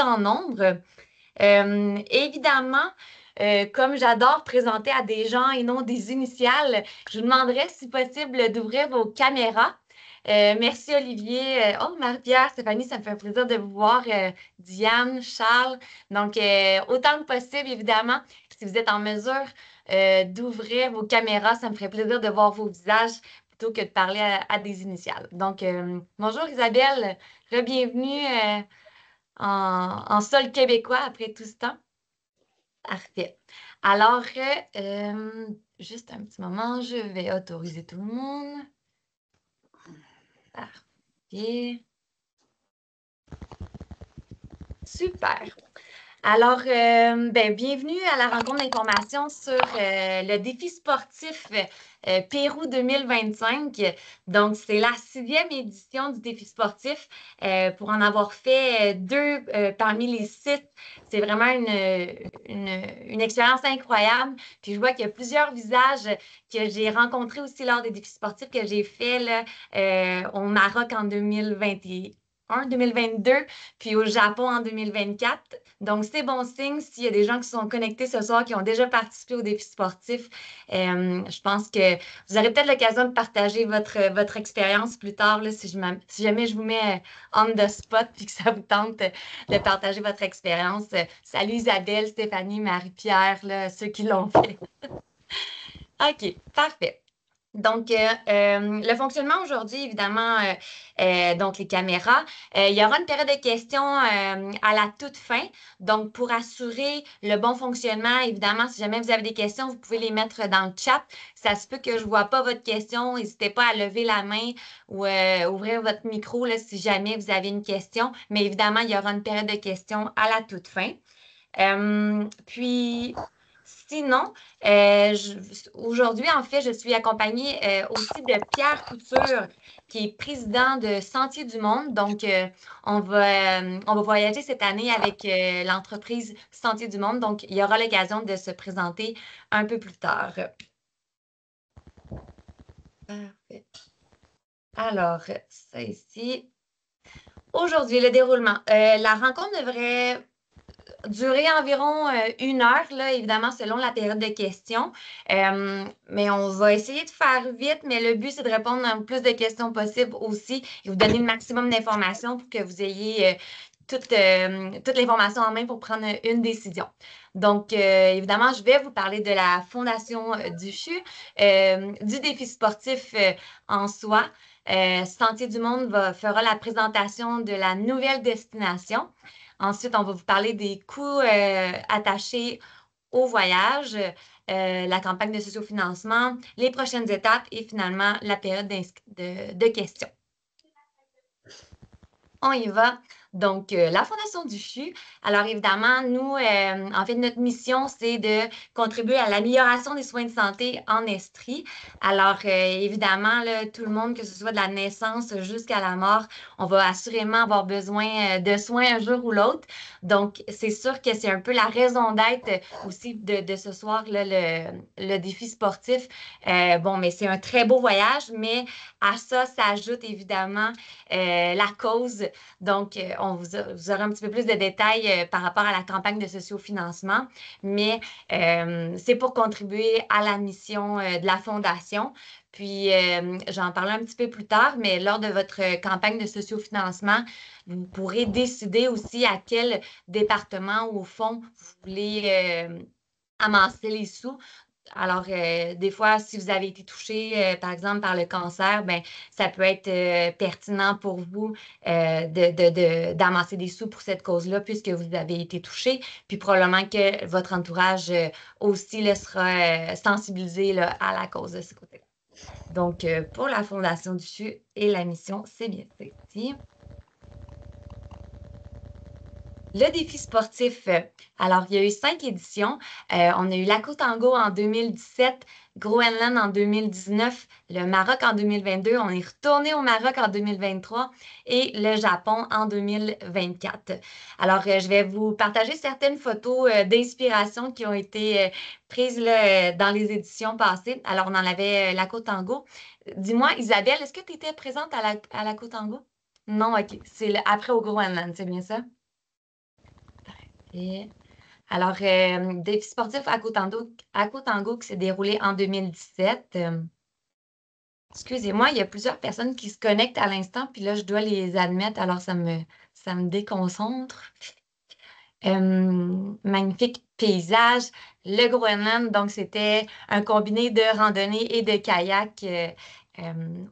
en nombre. Euh, évidemment, euh, comme j'adore présenter à des gens et non des initiales, je vous demanderai si possible d'ouvrir vos caméras. Euh, merci Olivier. Oh, Marie-Pierre, Stéphanie, ça me fait plaisir de vous voir. Diane, Charles. Donc, autant que possible, évidemment, si vous êtes en mesure d'ouvrir vos caméras, ça me ferait plaisir de voir vos visages plutôt que de parler à, des initiales. Donc, bonjour Isabelle, re-bienvenue en, sol québécois après tout ce temps? Parfait. Alors, euh, juste un petit moment, je vais autoriser tout le monde. Parfait. Super. Alors, euh, ben, bienvenue à la rencontre d'information sur euh, le défi sportif euh, Pérou 2025. Donc, c'est la sixième édition du défi sportif. pour en avoir fait deux parmi les sites, c'est vraiment une, une, expérience incroyable. Puis, je vois qu'il y a plusieurs visages que j'ai rencontrés aussi lors des défis sportifs que j'ai faits au Maroc en 2021. 2022, puis au Japon en 2024. Donc, c'est bon signe s'il y a des gens qui sont connectés ce soir, qui ont déjà participé au défi sportif. Euh, je pense que vous aurez peut-être l'occasion de partager votre, euh, votre expérience plus tard, là, si, je jamais je vous mets euh, on the spot, puis que ça vous tente de partager votre expérience. Salut Isabelle, Stéphanie, Marie-Pierre, ceux qui l'ont fait. OK, parfait. Donc, euh, euh, le fonctionnement aujourd'hui, évidemment, euh, donc les caméras. il y aura une période de questions à la toute fin. Donc, pour assurer le bon fonctionnement, évidemment, si jamais vous avez des questions, vous pouvez les mettre dans le chat. Ça se peut que je ne vois pas votre question. N'hésitez pas à lever la main ou ouvrir votre micro si jamais vous avez une question. Mais évidemment, il y aura une période de questions à la toute fin. puis, Sinon, euh, aujourd'hui, en fait, je suis accompagnée euh, aussi de Pierre Couture, qui est président de Sentier du Monde. Donc, euh, on, va, on va voyager cette année avec l'entreprise Sentier du Monde. Donc, il y aura l'occasion de se présenter un peu plus tard. Parfait. Alors, ça ici. Aujourd'hui, le déroulement. la rencontre devrait durer environ euh, une heure, là, évidemment, selon la période de questions. Euh, mais on va essayer de faire vite, mais le but, c'est de répondre à plus de questions possibles aussi et vous donner le maximum d'informations pour que vous ayez toute, euh, toute l'information en main pour prendre une décision. Donc, évidemment, je vais vous parler de la fondation du CHU, du défi sportif en soi. Sentier du Monde fera la présentation de la nouvelle destination. Ensuite, on va vous parler des coûts euh, attachés au voyage, euh, la campagne de sociofinancement, les prochaines étapes et finalement la période de, questions. On y va. Donc, euh, la Fondation du CHU, alors évidemment, nous, euh, en fait, notre mission, c'est de contribuer à l'amélioration des soins de santé en Estrie. Alors, euh, évidemment, tout le monde, que ce soit de la naissance jusqu'à la mort, on va assurément avoir besoin de soins un jour ou l'autre. Donc, c'est sûr que c'est un peu la raison d'être aussi de, ce soir, le, le défi sportif. bon, mais c'est un très beau voyage, mais à ça s'ajoute évidemment la cause. Donc, on vous, aurez un petit peu plus de détails euh, par rapport à la campagne de sociofinancement, mais euh, c'est pour contribuer à la mission euh, de la Fondation. Puis, j'en parlerai un petit peu plus tard, mais lors de votre campagne de sociofinancement, vous pourrez décider aussi à quel département ou au fond vous voulez amasser les sous. Alors, euh, des fois, si vous avez été touché, euh, par exemple, par le cancer, ben, ça peut être euh, pertinent pour vous d'amasser des sous pour cette cause-là, puisque vous avez été touché. Puis probablement que votre entourage aussi le sera sensibilisé à la cause de ce côté-là. Donc, pour la Fondation du CHU et la mission, c'est bien fait. Le défi sportif, euh, alors il y a eu cinq éditions. Euh, on a eu la Tango en 2017, Groenland en 2019, le Maroc en 2022, on est retourné au Maroc en 2023 et le Japon en 2024. Alors, euh, je vais vous partager certaines photos d'inspiration qui ont été prises dans les éditions passées. Alors, on en avait la Côte Dis-moi, Isabelle, est-ce que tu étais présente à la, à la Côte Non, OK. C'est après au Groenland, c'est bien ça? Alors, euh, défi sportif à Cotango qui s'est déroulé en 2017. Euh, excusez-moi, il y a plusieurs personnes qui se connectent à l'instant, puis là, je dois les admettre, alors ça me, ça me déconcentre. Euh, magnifique paysage. Le Groenland, donc c'était un combiné de randonnée et de kayak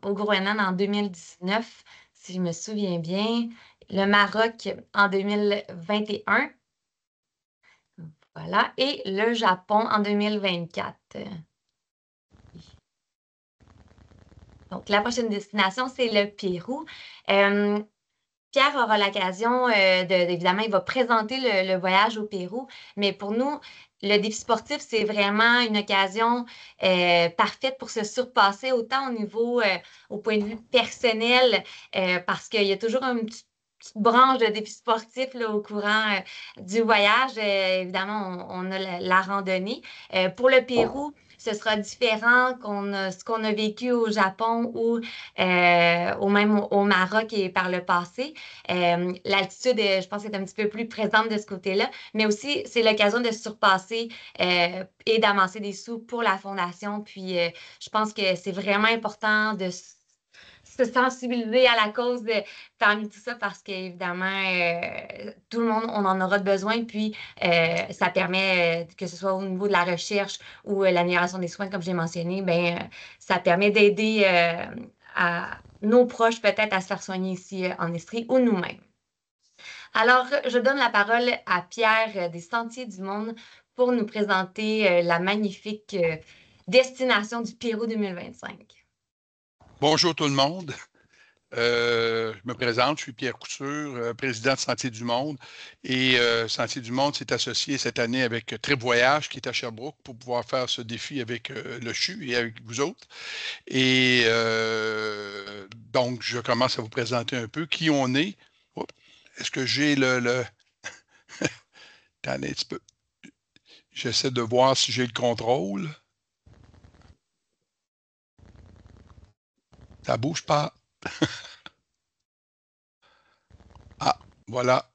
au Groenland en 2019, si je me souviens bien. Le Maroc en 2021 voilà. Et le Japon en 2024. Donc, la prochaine destination, c'est le Pérou. Euh, Pierre aura l'occasion, euh, évidemment, il va présenter le, voyage au Pérou, mais pour nous, le défi sportif, c'est vraiment une occasion euh, parfaite pour se surpasser, autant au niveau, au point de vue personnel, parce qu'il y a toujours un petit branche de défis sportifs là, au courant euh, du voyage. Euh, évidemment, on, a la, randonnée. Euh, pour le oh. Pérou, ce sera différent qu'on a, ce qu'on a vécu au Japon ou au même au Maroc et par le passé. L'altitude, je pense, est un petit peu plus présente de ce côté-là, mais aussi c'est l'occasion de surpasser et d'amasser des sous pour la fondation. Puis, je pense que c'est vraiment important de se sensibiliser à la cause de, parmi tout ça parce qu'évidemment, euh, tout le monde, on en aura besoin. Puis, euh, ça permet, euh, que ce soit au niveau de la recherche ou l'amélioration des soins, comme j'ai mentionné, ben, ça permet d'aider à nos proches peut-être à se faire soigner ici en Estrie ou nous-mêmes. Alors, je donne la parole à Pierre des Sentiers du Monde pour nous présenter la magnifique destination du Pérou 2025. Bonjour tout le monde. Euh, je me présente, je suis Pierre Couture, euh, président de Sentier du Monde. Et euh, Sentier du Monde s'est associé cette année avec Trip Voyage, qui est à Sherbrooke, pour pouvoir faire ce défi avec le CHU et avec vous autres. Et donc, je commence à vous présenter un peu qui on est. Est-ce que j'ai le. le... Attendez un petit peu. J'essaie de voir si j'ai le contrôle. Ça bouge pas. ah, voilà.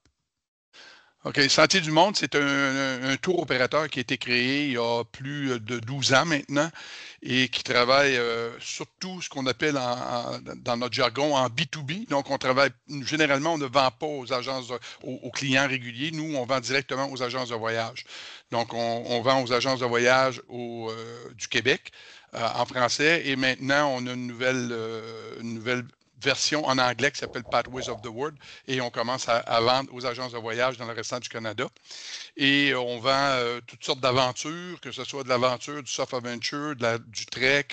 OK, Santé du Monde, c'est un, tour opérateur qui a été créé il y a plus de 12 ans maintenant et qui travaille euh, surtout ce qu'on appelle dans notre jargon en B2B. Donc, on travaille, généralement, on ne vend pas aux agences, aux, clients réguliers. Nous, on vend directement aux agences de voyage. Donc, on, vend aux agences de voyage euh, du Québec, euh, en français. Et maintenant, on a une nouvelle, euh, une nouvelle version en anglais qui s'appelle Pathways of the World et on commence à, vendre aux agences de voyage dans le reste du Canada. Et on vend euh, toutes sortes d'aventures, que ce soit de l'aventure, du soft adventure, de du trek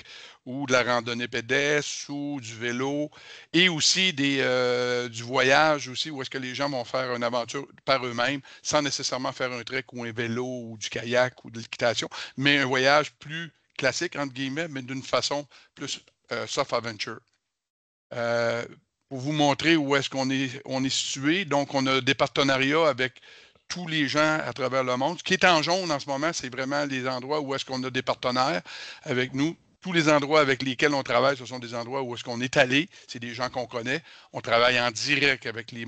ou de la randonnée pédestre ou du vélo et aussi des, du voyage aussi où est-ce que les gens vont faire une aventure par eux-mêmes sans nécessairement faire un trek ou un vélo ou du kayak ou de l'équitation, mais un voyage plus classique, entre guillemets, mais d'une façon plus euh, soft adventure. Euh, pour vous montrer où est-ce qu'on est, on est situé, donc on a des partenariats avec tous les gens à travers le monde. Ce qui est en jaune en ce moment, c'est vraiment les endroits où est-ce qu'on a des partenaires avec nous. Tous les endroits avec lesquels on travaille, ce sont des endroits où est-ce qu'on est allé. C'est des gens qu'on connaît. On travaille en direct avec les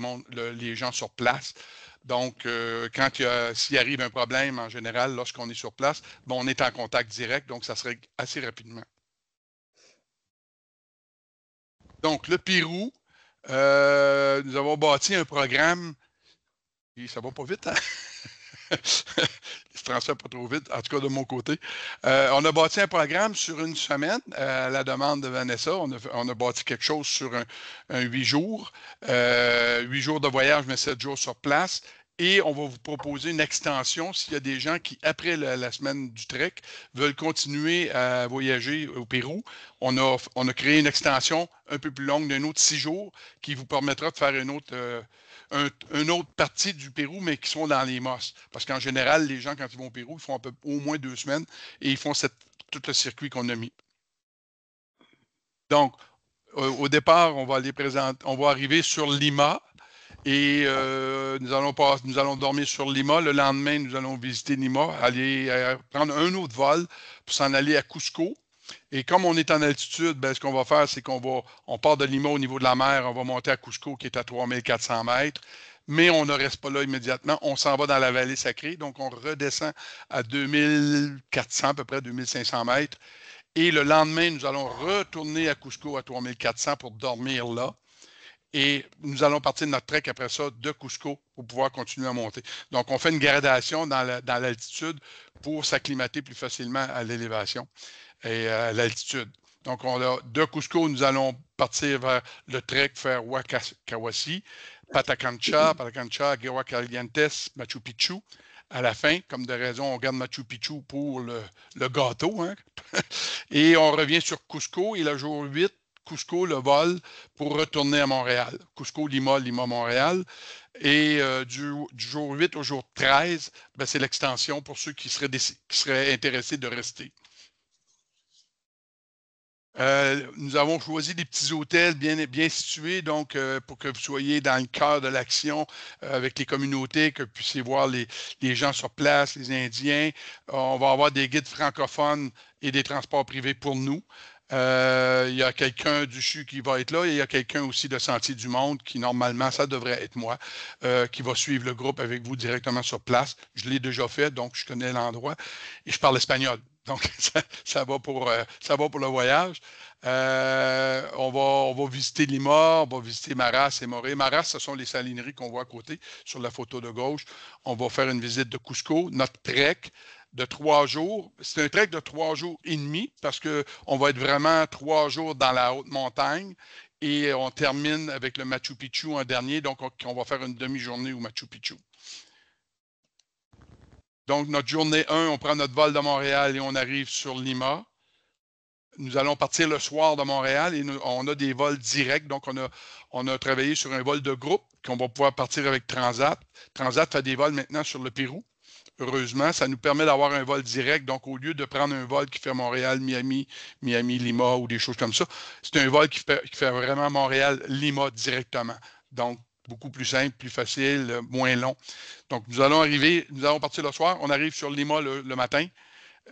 gens sur place. Donc, euh, quand s'il arrive un problème, en général, lorsqu'on est sur place, ben, on est en contact direct, donc ça serait assez rapidement. Donc, le Pirou, euh, nous avons bâti un programme, et ça va pas vite, hein? il se transfère pas trop vite, en tout cas de mon côté. Euh, on a bâti un programme sur une semaine à euh, la demande de Vanessa. On a, bâti quelque chose sur un huit jours. Euh, huit jours de voyage, mais sept jours sur place. Et on va vous proposer une extension s'il y a des gens qui, après la, semaine du trek, veulent continuer à voyager au Pérou. On a, créé une extension un peu plus longue d'un autre six jours qui vous permettra de faire euh, une autre, partie du Pérou, mais qui sont dans les mosses. Parce qu'en général, les gens, quand ils vont au Pérou, ils font au moins deux semaines et ils font tout le circuit qu'on a mis. Donc, euh, au départ, on va, présenter, on va arriver sur Lima et euh, nous, allons nous allons dormir sur Lima. Le lendemain, nous allons visiter Lima, aller euh, prendre un autre vol pour s'en aller à Cusco. Et comme on est en altitude, ben, ce qu'on va faire, c'est qu'on va, on part de Lima au niveau de la mer, on va monter à Cusco qui est à 3400 mètres, mais on ne reste pas là immédiatement. On s'en va dans la vallée sacrée, donc on redescend à 2400, à peu près 2500 mètres. Et le lendemain, nous allons retourner à Cusco à 3400 pour dormir là et nous allons partir de notre trek après ça de Cusco pour pouvoir continuer à monter. Donc, on fait une gradation dans l'altitude pour s'acclimater plus facilement à l'élévation et à l'altitude. Donc, on de Cusco, nous allons partir vers le trek, faire Wakawassi, Patacancha, Patacancha, Machu Picchu. À la fin, comme de raison, on garde Machu Picchu pour le, gâteau. Hein. et on revient sur Cusco. Et le jour 8, Cusco le vol pour retourner à Montréal. Cusco, Lima, Lima, Montréal. Et euh, du, jour 8 au jour 13, ben, c'est l'extension pour ceux qui seraient, intéressés de rester. Euh, nous avons choisi des petits hôtels bien, bien situés, donc euh, pour que vous soyez dans le cœur de l'action avec les communautés, que vous puissiez voir les, les gens sur place, les Indiens. on va avoir des guides francophones et des transports privés pour nous. Euh, il y a quelqu'un du CHU qui va être là et il y a quelqu'un aussi de Sentier du Monde qui, normalement, ça devrait être moi, euh, qui va suivre le groupe avec vous directement sur place. Je l'ai déjà fait, donc je connais l'endroit et je parle espagnol. Donc, ça, va, pour, euh, ça va pour le voyage. on, va, va visiter Limor on va visiter Maras et Moré. Maras, ce sont les salineries qu'on voit à côté sur la photo de gauche. On va faire une visite de Cusco, notre trek de trois jours. C'est un trek de trois jours et demi parce qu'on va être vraiment trois jours dans la haute montagne et on termine avec le Machu Picchu en dernier. Donc, on, va faire une demi-journée au Machu Picchu. Donc, notre journée 1, on prend notre vol de Montréal et on arrive sur Lima. Nous allons partir le soir de Montréal et on a des vols directs. Donc, on a, on a travaillé sur un vol de groupe qu'on va pouvoir partir avec Transat. Transat fait des vols maintenant sur le Pérou heureusement, ça nous permet d'avoir un vol direct. Donc, au lieu de prendre un vol qui fait Montréal, Miami, Miami, Lima ou des choses comme ça, c'est un vol qui fait, vraiment Montréal, Lima directement. Donc, beaucoup plus simple, plus facile, moins long. Donc, nous allons arriver, nous allons partir le soir, on arrive sur Lima le, matin.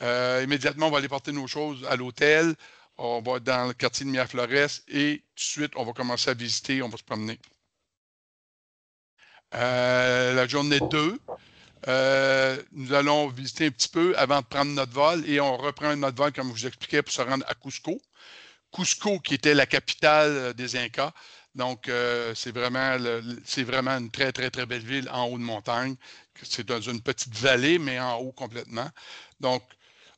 Euh, immédiatement, on va aller porter nos choses à l'hôtel. On va dans le quartier de Mia et tout de suite, on va commencer à visiter, on va se promener. Euh, la journée 2, euh, nous allons visiter un petit peu avant de prendre notre vol et on reprend notre vol, comme je vous expliquais, pour se rendre à Cusco. Cusco, qui était la capitale euh, des Incas. Donc, euh, c'est vraiment, c'est vraiment une très, très, très belle ville en haut de montagne. C'est dans une petite vallée, mais en haut complètement. Donc,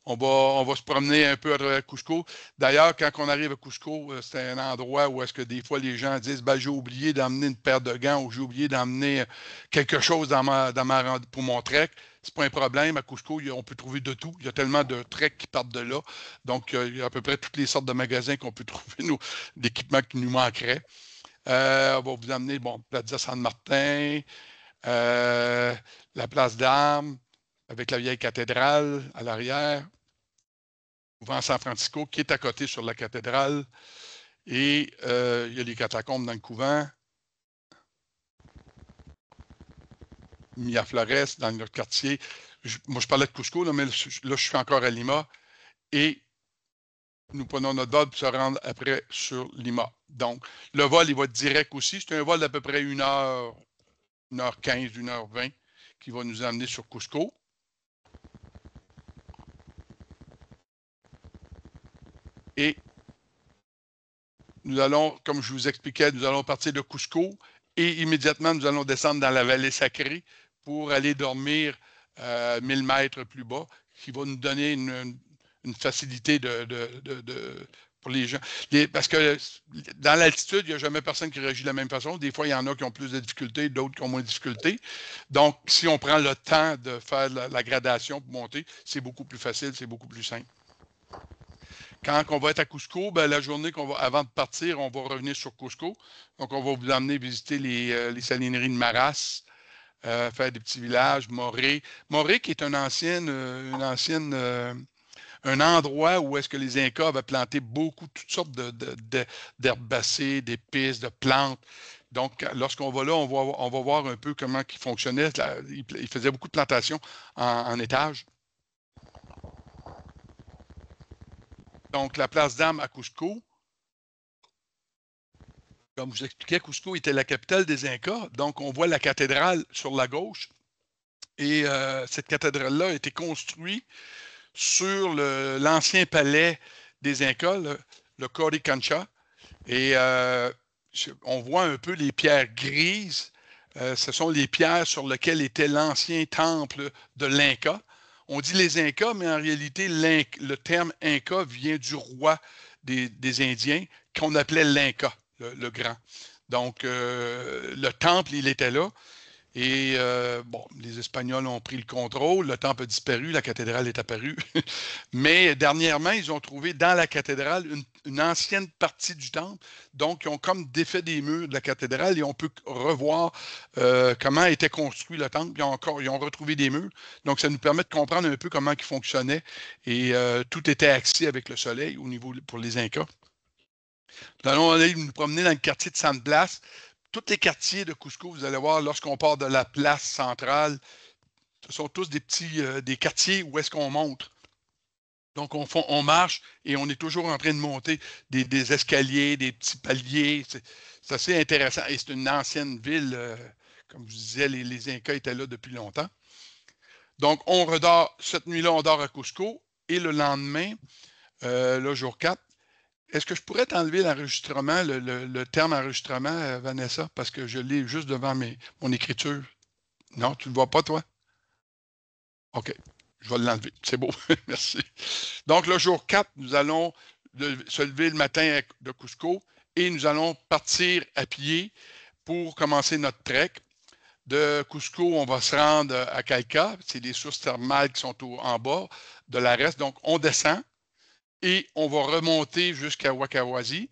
on va, se promener un peu à Cusco. D'ailleurs, quand on arrive à Cusco, euh, c'est un endroit où est-ce que des fois les gens disent Bah, j'ai oublié d'emmener une paire de gants ou j'ai oublié d'emmener euh, quelque chose dans ma, pour mon trek. C'est pas un problème. À Cusco, on peut trouver de tout. Il y a tellement de treks qui partent de là. Donc, euh, il y a à peu près toutes les sortes de magasins qu'on peut trouver, d'équipements qui nous manquerait. on va vous amener, bon, Plaza San Martin, la place d'armes avec la vieille cathédrale à l'arrière, couvent San Francisco, qui est à côté sur la cathédrale. Et euh, il y a les catacombes dans le couvent. Mia Flores, dans notre quartier. moi, je parlais de Cusco, mais là, je suis encore à Lima. Et nous prenons notre vol pour se rendre après sur Lima. Donc, le vol, il va être direct aussi. C'est un vol d'à peu près 1 heure, 1 h 15, 1 h 20 qui va nous amener sur Cusco. Et nous allons, comme je vous expliquais, nous allons partir de Cusco et immédiatement, nous allons descendre dans la vallée sacrée pour aller dormir 1000 euh, mètres plus bas, qui va nous donner une, facilité pour les gens. parce que dans l'altitude, il n'y a jamais personne qui réagit de la même façon. Des fois, il y en a qui ont plus de difficultés, d'autres qui ont moins de difficultés. Donc, si on prend le temps de faire la gradation pour monter, c'est beaucoup plus facile, c'est beaucoup plus simple. Quand on va être à Cusco, ben, la journée qu'on va, avant de partir, on va revenir sur Cusco. Donc, on va vous emmener visiter euh, les, salineries de Maras, euh, faire des petits villages, Moré. Moré qui est un ancien euh, une ancienne, un endroit où est-ce que les Incas avaient planté beaucoup, toutes sortes d'herbacées, de, d'épices, de plantes. Donc, lorsqu'on va là, on va, on va voir un peu comment ils fonctionnaient. Ils faisaient beaucoup de plantations en étage. Donc, la place d'armes à Cusco, comme je vous expliquais, Cusco était la capitale des Incas. Donc, on voit la cathédrale sur la gauche. Et euh, cette cathédrale-là a été construite sur l'ancien palais des Incas, le, Coricancha. Et euh, on voit un peu les pierres grises. Euh, ce sont les pierres sur lesquelles était l'ancien temple de l'Inca on dit les Incas, mais en réalité, le terme Inca vient du roi des, Indiens qu'on appelait l'Inca, le, grand. Donc, euh, le temple, il était là. Et euh, bon, les Espagnols ont pris le contrôle, le temple a disparu, la cathédrale est apparue. Mais dernièrement, ils ont trouvé dans la cathédrale une, ancienne partie du temple. Donc, ils ont comme défait des murs de la cathédrale et on peut revoir euh, comment était construit le temple. Ils ont, encore, ils ont retrouvé des murs. Donc, ça nous permet de comprendre un peu comment il fonctionnait. Et euh, tout était axé avec le soleil au niveau pour les Incas. Nous allons aller nous promener dans le quartier de San Blas, tous les quartiers de Cusco, vous allez voir, lorsqu'on part de la place centrale, ce sont tous des petits euh, des quartiers où est-ce qu'on monte. Donc, on, on marche et on est toujours en train de monter des, escaliers, des petits paliers. C'est assez intéressant. Et c'est une ancienne ville. Euh, comme je disais, les, Incas étaient là depuis longtemps. Donc, on redort. Cette nuit-là, on dort à Cusco. Et le lendemain, euh, le jour 4, est-ce que je pourrais t'enlever l'enregistrement, le, terme enregistrement, euh, Vanessa, parce que je lis juste devant mes, mon écriture? Non, tu ne le vois pas, toi? OK, je vais l'enlever. C'est beau, merci. Donc, le jour 4, nous allons se lever le matin de Cusco et nous allons partir à pied pour commencer notre trek. De Cusco, on va se rendre à Calca. C'est les sources thermales qui sont en bas de la reste. Donc, on descend et on va remonter jusqu'à Wakawazi.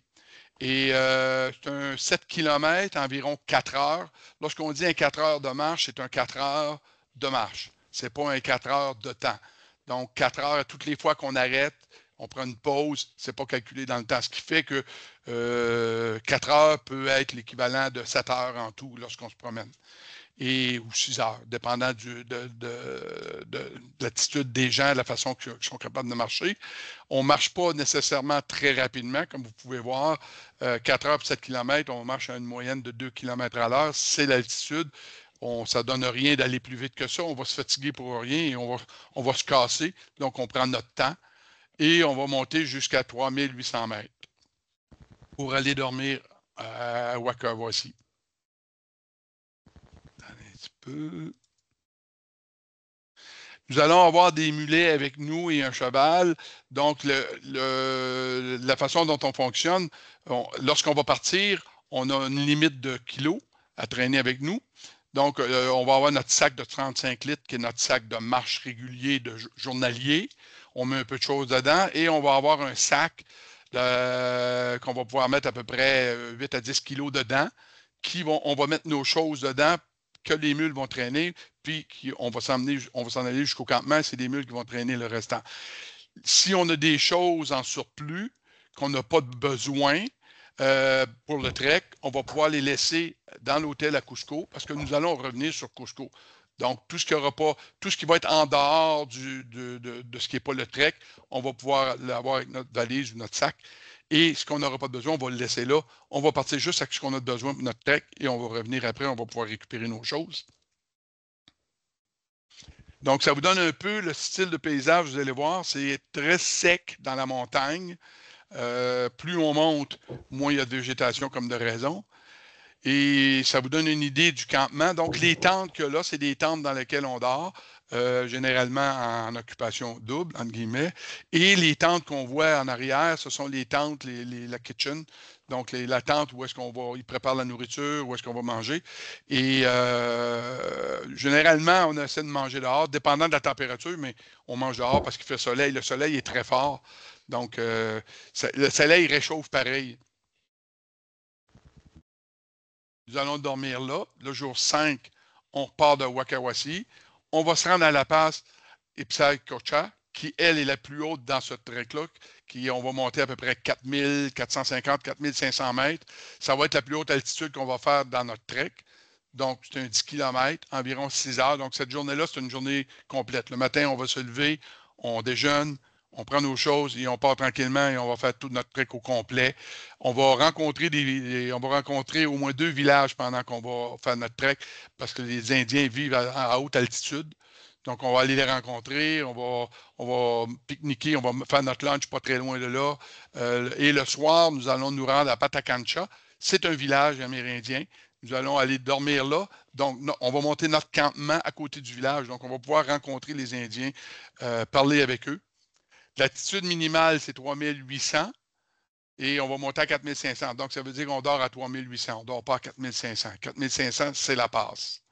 Et euh, c'est un 7 km, environ 4 heures. Lorsqu'on dit un 4 heures de marche, c'est un 4 heures de marche. Ce n'est pas un 4 heures de temps. Donc, 4 heures, toutes les fois qu'on arrête, on prend une pause, ce n'est pas calculé dans le temps. Ce qui fait que 4 euh, heures peut être l'équivalent de 7 heures en tout lorsqu'on se promène et, ou 6 heures, dépendant de, de, l'attitude des gens, de la façon qu'ils sont capables de marcher. On ne marche pas nécessairement très rapidement, comme vous pouvez voir. 4 euh, heures pour 7 km, on marche à une moyenne de 2 km à l'heure. C'est l'altitude. On, ça ne donne rien d'aller plus vite que ça. On va se fatiguer pour rien et on va, on va se casser. Donc, on prend notre temps et on va monter jusqu'à 3800 mètres pour aller dormir à Waka, voici. Euh, nous allons avoir des mulets avec nous et un cheval. Donc, la façon dont on fonctionne, lorsqu'on va partir, on a une limite de kilos à traîner avec nous. Donc, euh, on va avoir notre sac de 35 litres, qui est notre sac de marche régulier, de journalier. On met un peu de choses dedans et on va avoir un sac euh, qu'on va pouvoir mettre à peu près 8 à 10 kilos dedans. Qui vont, on va mettre nos choses dedans que les mules vont traîner, puis on va s'en aller jusqu'au campement, c'est les mules qui vont traîner le restant. Si on a des choses en surplus qu'on n'a pas besoin, euh, pour le trek, on va pouvoir les laisser dans l'hôtel à Cusco parce que nous allons revenir sur Cusco. Donc, tout ce qui aura pas, tout ce qui va être en dehors de, de, ce qui n'est pas le trek, on va pouvoir l'avoir avec notre valise ou notre sac. Et ce qu'on n'aura pas besoin, on va le laisser là. On va partir juste avec ce qu'on a besoin pour notre tech et on va revenir après, on va pouvoir récupérer nos choses. Donc, ça vous donne un peu le style de paysage, vous allez voir, c'est très sec dans la montagne. Euh, plus on monte, moins il y a de végétation comme de raison. Et ça vous donne une idée du campement. Donc, les tentes que là, c'est des tentes dans lesquelles on dort. Euh, généralement en occupation double, entre guillemets. Et les tentes qu'on voit en arrière, ce sont les tentes, la kitchen, donc la tente où est-ce qu'on va, ils préparent la nourriture, où est-ce qu'on va manger. Et euh, généralement, on essaie de manger dehors, dépendant de la température, mais on mange dehors parce qu'il fait soleil. Le soleil est très fort. Donc, euh, le soleil réchauffe pareil. Nous allons dormir là. Le jour 5, on part de Wakawasi on va se rendre à la passe Ipsai Kocha, qui, elle, est la plus haute dans ce trek-là, qui on va monter à peu près 4450, 4500 mètres. Ça va être la plus haute altitude qu'on va faire dans notre trek. Donc, c'est un 10 km, environ 6 heures. Donc, cette journée-là, c'est une journée complète. Le matin, on va se lever, on déjeune, on prend nos choses et on part tranquillement et on va faire tout notre trek au complet. On va rencontrer des, on va rencontrer au moins deux villages pendant qu'on va faire notre trek parce que les Indiens vivent à, haute altitude. Donc, on va aller les rencontrer, on va, va pique-niquer, on va faire notre lunch pas très loin de là. Euh, et le soir, nous allons nous rendre à Patacancha. C'est un village amérindien. Nous allons aller dormir là. Donc, on va monter notre campement à côté du village. Donc, on va pouvoir rencontrer les Indiens, euh, parler avec eux. L'altitude minimale, c'est 3800 et on va monter à 4500. Donc, ça veut dire qu'on dort à 3800. On ne dort pas à 4500. 4500, c'est la passe.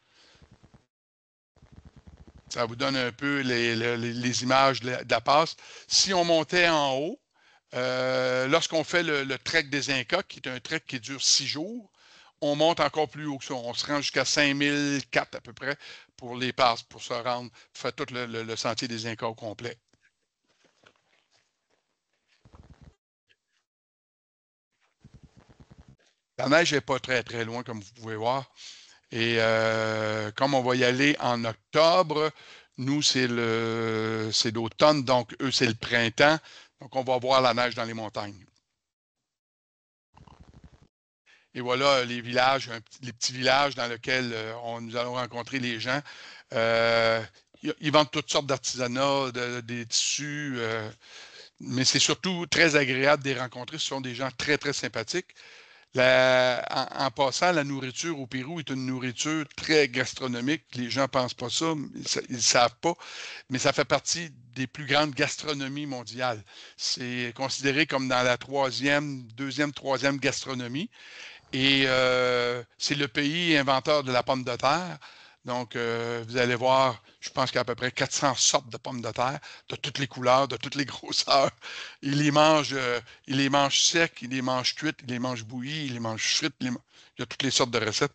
Ça vous donne un peu les, images de la, passe. Si on montait en haut, euh, lorsqu'on fait le, trek des Incas, qui est un trek qui dure six jours, on monte encore plus haut que ça. On se rend jusqu'à 5004 à peu près pour les passes, pour se rendre, faire tout le, le sentier des Incas au complet. La neige n'est pas très, très loin, comme vous pouvez voir. Et euh, comme on va y aller en octobre, nous, c'est l'automne, donc eux, c'est le printemps. Donc, on va voir la neige dans les montagnes. Et voilà les villages, les petits villages dans lesquels euh, on, nous allons rencontrer les gens. Euh, ils vendent toutes sortes d'artisanat, des tissus, mais c'est surtout très agréable de les rencontrer. Ce sont des gens très, très sympathiques en, passant, la nourriture au Pérou est une nourriture très gastronomique. Les gens ne pensent pas ça, ils ne savent pas, mais ça fait partie des plus grandes gastronomies mondiales. C'est considéré comme dans la troisième, deuxième, troisième gastronomie. Et euh, c'est le pays inventeur de la pomme de terre. Donc, euh, vous allez voir, je pense qu'il y a à peu près 400 sortes de pommes de terre, de toutes les couleurs, de toutes les grosseurs. Il les mange, euh, il les mange secs, il les mange cuites, il les mange bouillis, il les mange frites, il, y a toutes les sortes de recettes.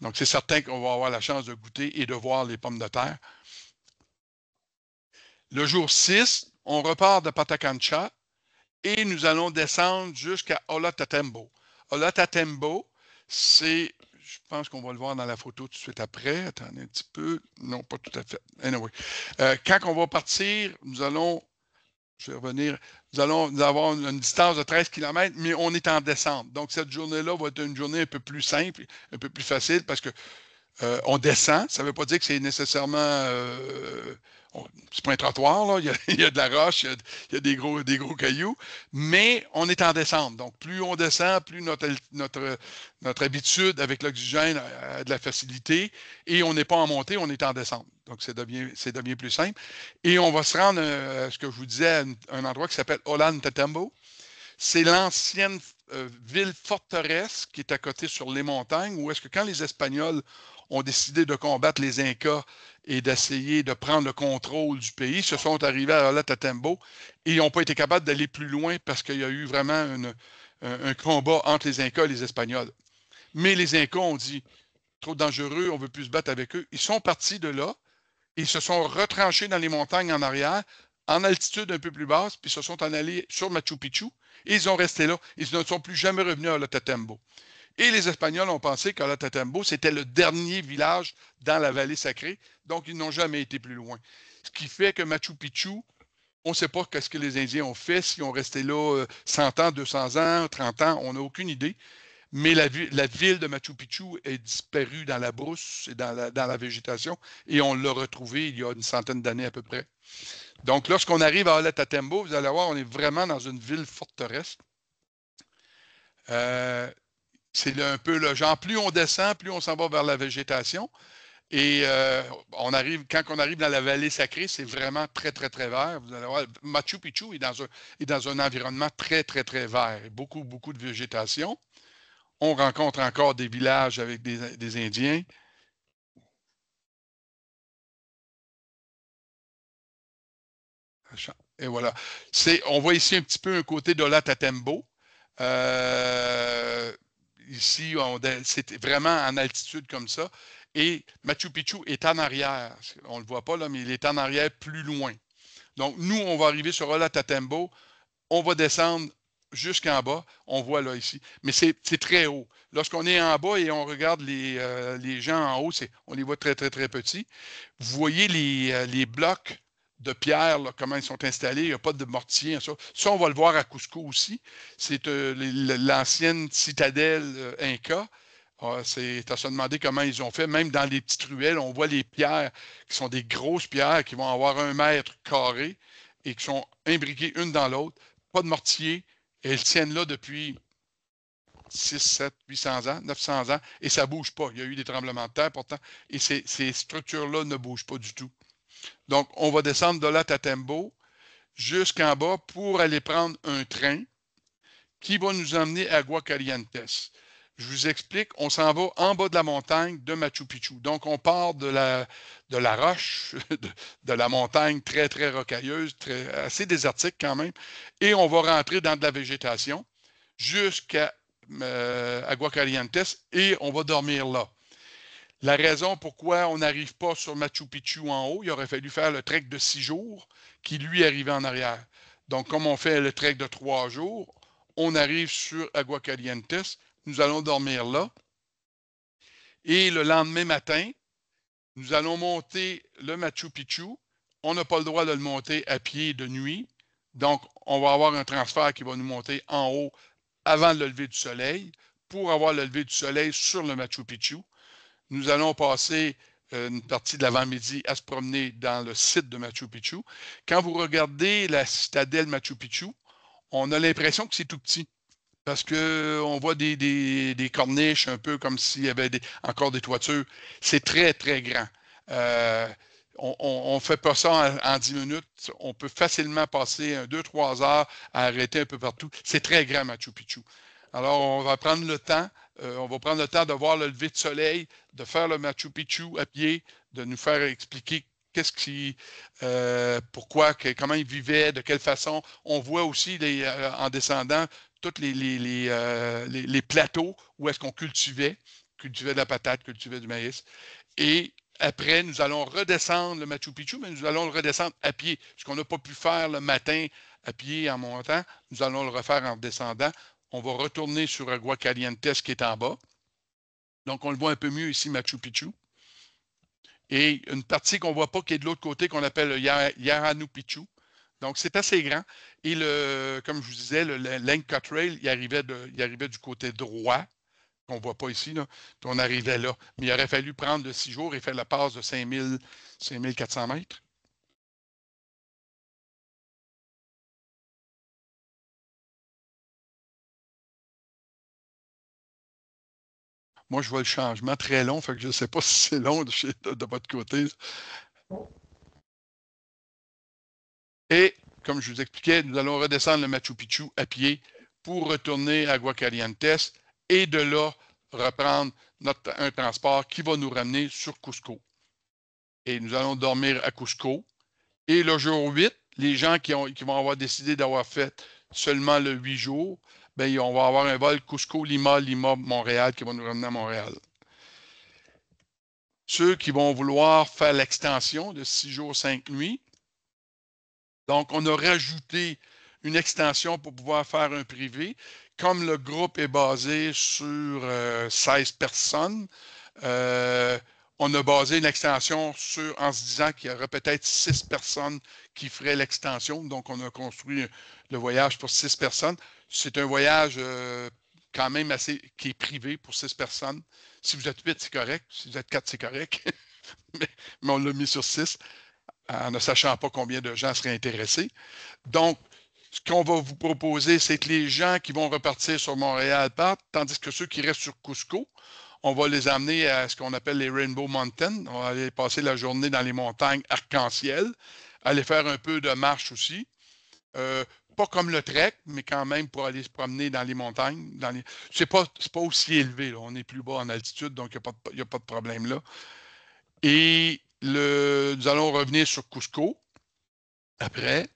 Donc, c'est certain qu'on va avoir la chance de goûter et de voir les pommes de terre. Le jour 6, on repart de Patacancha et nous allons descendre jusqu'à Olatatembo. Olatatembo, c'est je pense qu'on va le voir dans la photo tout de suite après. Attendez un petit peu. Non, pas tout à fait. Euh, quand on va partir, nous allons, je vais revenir, nous allons avoir une distance de 13 km, mais on est en descente. Donc, cette journée-là va être une journée un peu plus simple, un peu plus facile parce qu'on euh, descend. Ça ne veut pas dire que c'est nécessairement euh, c'est pas un trottoir, Il, y a, de la roche, il y a, des, gros, des gros cailloux, mais on est en descente. Donc, plus on descend, plus notre, notre, notre habitude avec l'oxygène a de la facilité et on n'est pas en montée, on est en descente. Donc, c'est devient, devient plus simple. Et on va se rendre, euh, à ce que je vous disais, à un endroit qui s'appelle Olan tatembo. C'est l'ancienne euh, ville forteresse qui est à côté sur les montagnes, où est-ce que quand les Espagnols ont décidé de combattre les Incas et d'essayer de prendre le contrôle du pays, se sont arrivés à Olatatembo et ils n'ont pas été capables d'aller plus loin parce qu'il y a eu vraiment un, combat entre les Incas et les Espagnols. Mais les Incas ont dit trop dangereux, on ne veut plus se battre avec eux. Ils sont partis de là, ils se sont retranchés dans les montagnes en arrière, en altitude un peu plus basse, puis se sont en allés sur Machu Picchu et ils ont resté là. Ils ne sont plus jamais revenus à Tatembo. Et les Espagnols ont pensé qu'Alatatembo, c'était le dernier village dans la vallée sacrée, donc ils n'ont jamais été plus loin. Ce qui fait que Machu Picchu, on ne sait pas ce que les Indiens ont fait, s'ils ont resté là 100 euh, ans, 200 ans, 30 ans, on n'a aucune idée. Mais la, ville de Machu Picchu est disparue dans la brousse et dans la, végétation, et on l'a retrouvée il y a une centaine d'années à peu près. Donc, lorsqu'on arrive à Olatatembo, vous allez voir, on est vraiment dans une ville forteresse. Euh, c'est un peu le genre, plus on descend, plus on s'en va vers la végétation. Et euh, on arrive, quand on arrive dans la vallée sacrée, c'est vraiment très, très, très vert. Vous allez voir, Machu Picchu est dans, un, dans un environnement très, très, très vert. Beaucoup, beaucoup de végétation. On rencontre encore des villages avec des, Indiens. Et voilà. On voit ici un petit peu un côté la Tatembo. Euh, ici, c'est vraiment en altitude comme ça. Et Machu Picchu est en arrière. On ne le voit pas là, mais il est en arrière plus loin. Donc, nous, on va arriver sur Olatatembo. On va descendre jusqu'en bas. On voit là ici. Mais c'est très haut. Lorsqu'on est en bas et on regarde les, euh, gens en haut, on les voit très, très, très petits. Vous voyez les, euh, les blocs de pierres, comment ils sont installés, il n'y a pas de mortier. Ça. on va le voir à Cusco aussi. C'est euh, l'ancienne citadelle euh, Inca. Ah, c'est à se demander comment ils ont fait. Même dans les petites ruelles, on voit les pierres qui sont des grosses pierres qui vont avoir un mètre carré et qui sont imbriquées une dans l'autre. Pas de mortier. Elles tiennent là depuis 6, 7, 800 ans, 900 ans, et ça ne bouge pas. Il y a eu des tremblements de terre pourtant, et ces structures-là ne bougent pas du tout. Donc, on va descendre de la Tatembo jusqu'en bas pour aller prendre un train qui va nous emmener à Guacalientes. Je vous explique, on s'en va en bas de la montagne de Machu Picchu. Donc, on part de la, de la roche, de, la montagne très, très rocailleuse, assez désertique quand même, et on va rentrer dans de la végétation jusqu'à euh, Aguacalientes et on va dormir là. La raison pourquoi on n'arrive pas sur Machu Picchu en haut, il aurait fallu faire le trek de six jours qui lui arrivait en arrière. Donc, comme on fait le trek de trois jours, on arrive sur Aguacalientes. nous allons dormir là. Et le lendemain matin, nous allons monter le Machu Picchu. On n'a pas le droit de le monter à pied de nuit. Donc, on va avoir un transfert qui va nous monter en haut avant le lever du soleil pour avoir le lever du soleil sur le Machu Picchu. Nous allons passer euh, une partie de l'avant-midi à se promener dans le site de Machu Picchu. Quand vous regardez la citadelle Machu Picchu, on a l'impression que c'est tout petit parce qu'on euh, voit des, corniches un peu comme s'il y avait encore des toitures. C'est très, très grand. Euh, on ne fait pas ça en, en, 10 minutes. On peut facilement passer 2-3 heures à arrêter un peu partout. C'est très grand, Machu Picchu. Alors, on va prendre le temps. Euh, on va prendre le temps de voir le lever de soleil, de faire le Machu Picchu à pied, de nous faire expliquer qu'est-ce qui, euh, pourquoi, comment ils vivaient, de quelle façon. On voit aussi euh, en descendant tous les, plateaux où est-ce qu'on cultivait, cultivait de la patate, cultivait du maïs. Et après, nous allons redescendre le Machu Picchu, mais nous allons le redescendre à pied, ce qu'on n'a pas pu faire le matin à pied en montant, nous allons le refaire en descendant on va retourner sur Aguacalientes, qui est en bas. Donc, on le voit un peu mieux ici, Machu Picchu. Et une partie qu'on ne voit pas qui est de l'autre côté, qu'on appelle Yaranu Picchu. Donc, c'est assez grand. Et le, comme je vous disais, le Link Trail, il arrivait, arrivait du côté droit, qu'on ne voit pas ici. on arrivait là. Mais il aurait fallu prendre le six jours et faire la passe de 5400 mètres. Moi, je vois le changement très long, fait que je ne sais pas si c'est long de, votre côté. Et, comme je vous expliquais, nous allons redescendre le Machu Picchu à pied pour retourner à Guacarientes et de là reprendre notre, un transport qui va nous ramener sur Cusco. Et nous allons dormir à Cusco. Et le jour 8, les gens qui, qui vont avoir décidé d'avoir fait seulement le 8 jours, ben, on va avoir un vol Cusco-Lima-Lima-Montréal qui va nous ramener à Montréal. Ceux qui vont vouloir faire l'extension de 6 jours, 5 nuits. Donc, on a rajouté une extension pour pouvoir faire un privé. Comme le groupe est basé sur 16 euh, personnes, euh, on a basé une extension sur, en se disant qu'il y aurait peut-être six personnes qui feraient l'extension. Donc, on a construit le voyage pour six personnes c'est un voyage euh, quand même assez qui est privé pour six personnes. Si vous êtes huit, c'est correct. Si vous êtes quatre, c'est correct. mais, on l'a mis sur six en ne sachant pas combien de gens seraient intéressés. Donc, ce qu'on va vous proposer, c'est que les gens qui vont repartir sur Montréal partent, tandis que ceux qui restent sur Cusco, on va les amener à ce qu'on appelle les Rainbow Mountains. On va aller passer la journée dans les montagnes arc-en-ciel, aller faire un peu de marche aussi. Euh, pas comme le trek, mais quand même pour aller se promener dans les montagnes. Dans les... C'est pas, pas aussi élevé, on est plus bas en altitude, donc il n'y a, pas de problème là. Et le, nous allons revenir sur Cusco après.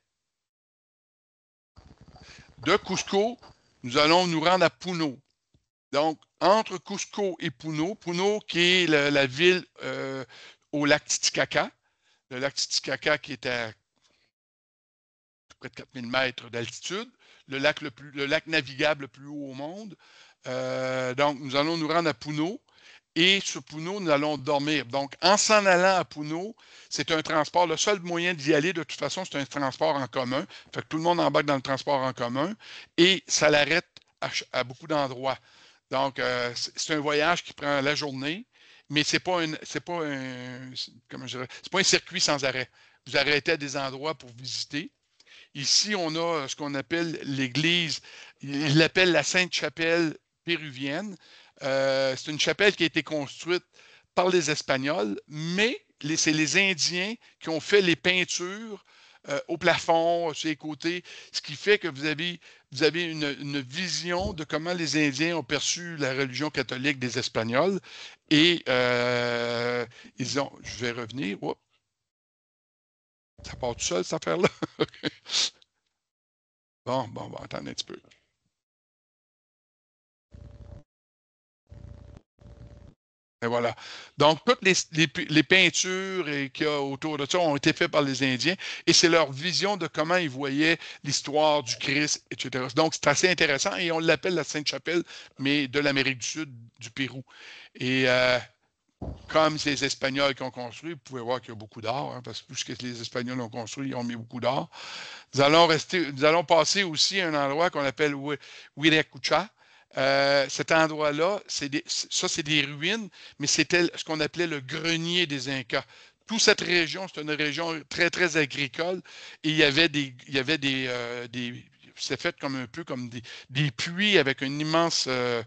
De Cusco, nous allons nous rendre à Puno. Donc, entre Cusco et Puno, Puno qui est la, ville euh, au lac Titicaca, le lac Titicaca qui est à près de 4000 mètres d'altitude, le lac, le, plus, lac navigable le plus haut au monde. Euh, donc, nous allons nous rendre à Puno et sur Puno, nous allons dormir. Donc, en s'en allant à Puno, c'est un transport. Le seul moyen d'y aller, de toute façon, c'est un transport en commun. Fait que tout le monde embarque dans le transport en commun et ça l'arrête à, beaucoup d'endroits. Donc, euh, c'est un voyage qui prend la journée, mais ce n'est pas, pas un circuit sans arrêt. Vous arrêtez à des endroits pour visiter, Ici, on a euh, ce qu'on appelle l'église, il l'appelle la Sainte-Chapelle péruvienne. Euh, c'est une chapelle qui a été construite par les Espagnols, mais c'est les Indiens qui ont fait les peintures euh, au plafond, sur les côtés, ce qui fait que vous avez, une, vision de comment les Indiens ont perçu la religion catholique des Espagnols. Et ils ont, je vais revenir, ça part tout seul, cette affaire-là. bon, bon, on va attendre un petit peu. Et voilà. Donc, toutes les, peintures qu'il y a autour de ça ont été faites par les Indiens et c'est leur vision de comment ils voyaient l'histoire du Christ, etc. Donc, c'est assez intéressant et on l'appelle la Sainte-Chapelle, mais de l'Amérique du Sud, du Pérou. Et euh, comme les Espagnols qui ont construit, vous pouvez voir qu'il y a beaucoup d'or, hein, parce que tout que les Espagnols ont construit, ils ont mis beaucoup d'or. Nous allons rester, nous allons passer aussi à un endroit qu'on appelle Huiracucha. Euh, cet endroit-là, ça, c'est des ruines, mais c'était ce qu'on appelait le grenier des Incas. Toute cette région, c'est une région très, très agricole, et il y avait des, il y avait des, euh, c'est fait comme un peu comme des, puits avec une immense euh,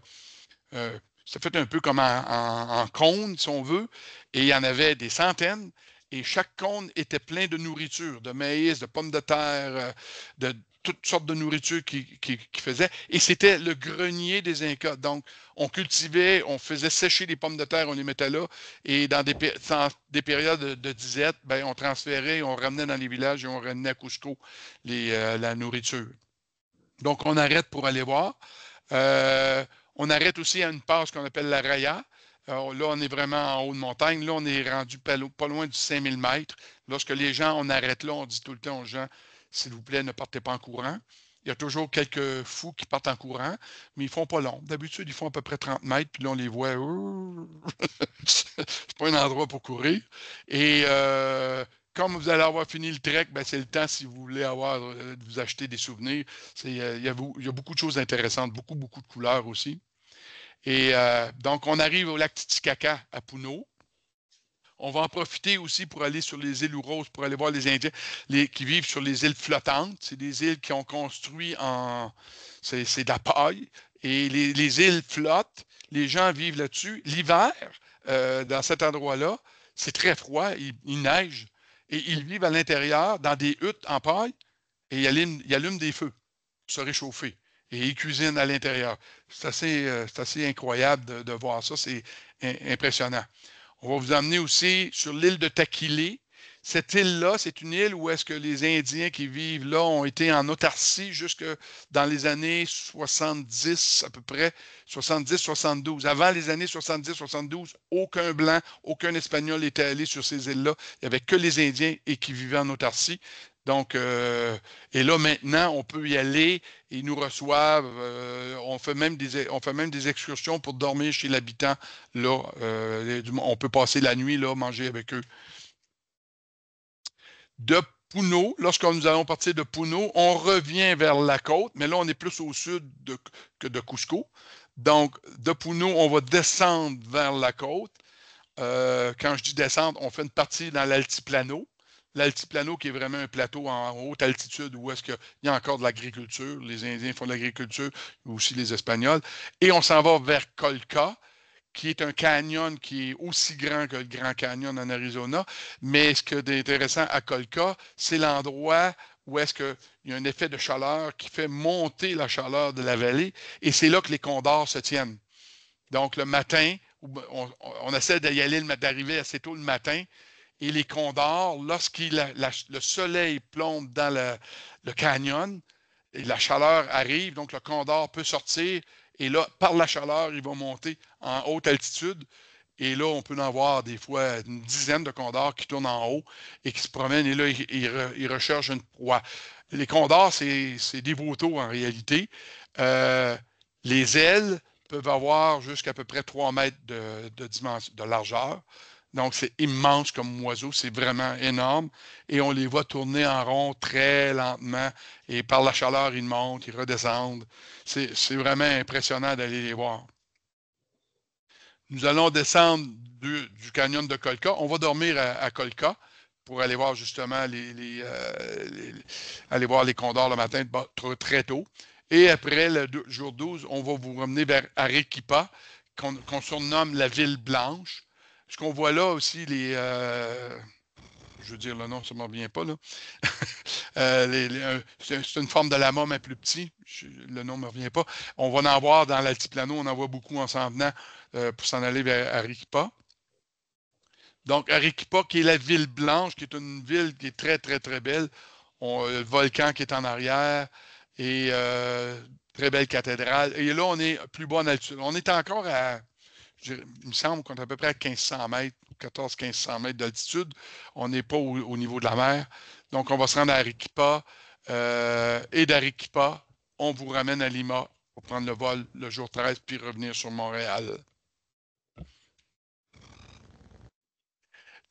ça fait un peu comme en, cône, si on veut, et il y en avait des centaines. Et chaque cône était plein de nourriture, de maïs, de pommes de terre, euh, de toutes sortes de nourriture qui, faisait. Et c'était le grenier des Incas. Donc, on cultivait, on faisait sécher les pommes de terre, on les mettait là. Et dans des, périodes de, disette, ben, on transférait, on ramenait dans les villages et on ramenait à Cusco les, euh, la nourriture. Donc, on arrête pour aller voir. Euh, on arrête aussi à une passe qu'on appelle la Raya. Euh, là, on est vraiment en haut de montagne. Là, on est rendu pas, loin du 5000 mètres. Lorsque les gens, on arrête là, on dit tout le temps aux gens, s'il vous plaît, ne partez pas en courant. Il y a toujours quelques fous qui partent en courant, mais ils ne font pas long. D'habitude, ils font à peu près 30 mètres, puis là, on les voit. n'est pas un endroit pour courir. Et euh, comme vous allez avoir fini le trek, ben, c'est le temps, si vous voulez avoir, euh, vous acheter des souvenirs. Il y, a beaucoup de choses intéressantes, beaucoup, beaucoup de couleurs aussi. Et euh, donc, on arrive au lac Titicaca à Puno. On va en profiter aussi pour aller sur les îles Ouroses, pour aller voir les Indiens les, qui vivent sur les îles flottantes. C'est des îles qui ont construit en. C'est de la paille. Et les, îles flottent. Les gens vivent là-dessus. L'hiver, euh, dans cet endroit-là, c'est très froid. Il, neige. Et ils vivent à l'intérieur, dans des huttes en paille. Et ils allument des feux pour se réchauffer et ils cuisinent à l'intérieur. C'est assez, euh, assez, incroyable de, voir ça, c'est impressionnant. On va vous emmener aussi sur l'île de Taquilé. Cette île-là, c'est une île où est-ce que les Indiens qui vivent là ont été en autarcie jusque dans les années 70 à peu près, 70-72. Avant les années 70-72, aucun Blanc, aucun Espagnol n'était allé sur ces îles-là. Il n'y avait que les Indiens et qui vivaient en autarcie. Donc, euh, et là maintenant, on peut y aller. et nous reçoivent. Euh, on, fait même des, fait même des excursions pour dormir chez l'habitant. Là, euh, on peut passer la nuit là, manger avec eux. De Puno, lorsque nous allons partir de Puno, on revient vers la côte, mais là, on est plus au sud que de Cusco. Donc, de Puno, on va descendre vers la côte. quand je dis descendre, on fait une partie dans l'altiplano l'altiplano qui est vraiment un plateau en haute altitude où est-ce qu'il y a encore de l'agriculture. Les Indiens font de l'agriculture, aussi les Espagnols. Et on s'en va vers Colca, qui est un canyon qui est aussi grand que le Grand Canyon en Arizona. Mais ce qui est intéressant à Colca, c'est l'endroit où est-ce qu'il y a un effet de chaleur qui fait monter la chaleur de la vallée. Et c'est là que les condors se tiennent. Donc, le matin, ben, on, essaie d'y aller, d'arriver assez tôt le matin et les condors, lorsque le soleil plombe dans le, canyon et la chaleur arrive, donc le condor peut sortir et là, par la chaleur, il va monter en haute altitude. Et là, on peut en voir des fois une dizaine de condors qui tournent en haut et qui se promènent. Et là, ils, recherchent une proie. Les condors, c'est des vautours en réalité. Euh, les ailes peuvent avoir jusqu'à peu près 3 mètres de, de largeur. Donc, c'est immense comme oiseau, c'est vraiment énorme. Et on les voit tourner en rond très lentement. Et par la chaleur, ils montent, ils redescendent. C'est vraiment impressionnant d'aller les voir. Nous allons descendre du, canyon de Colca. On va dormir à, à Colca pour aller voir justement euh, les, aller voir les condors le matin très tôt. Et après le jour 12, on va vous ramener vers Arequipa, qu'on surnomme la ville blanche ce qu'on voit là aussi, les. Euh, je veux dire le nom, ça ne me revient pas. là. Euh, c'est une forme de lama, mais plus petit. le nom ne me revient pas. On va en avoir dans l'altiplano, on en voit beaucoup en s'en venant euh, pour s'en aller vers Arequipa. Donc, Arequipa, qui est la ville blanche, qui est une ville qui est très, très, très belle. On, le volcan qui est en arrière et très belle cathédrale. Et là, on est plus bas en altitude. On est encore à il me semble qu'on est à peu près à 1500 mètres, 14-1500 mètres d'altitude. On n'est pas au, niveau de la mer. Donc, on va se rendre à Arequipa. Euh, et d'Arequipa, on vous ramène à Lima pour prendre le vol le jour 13 puis revenir sur Montréal.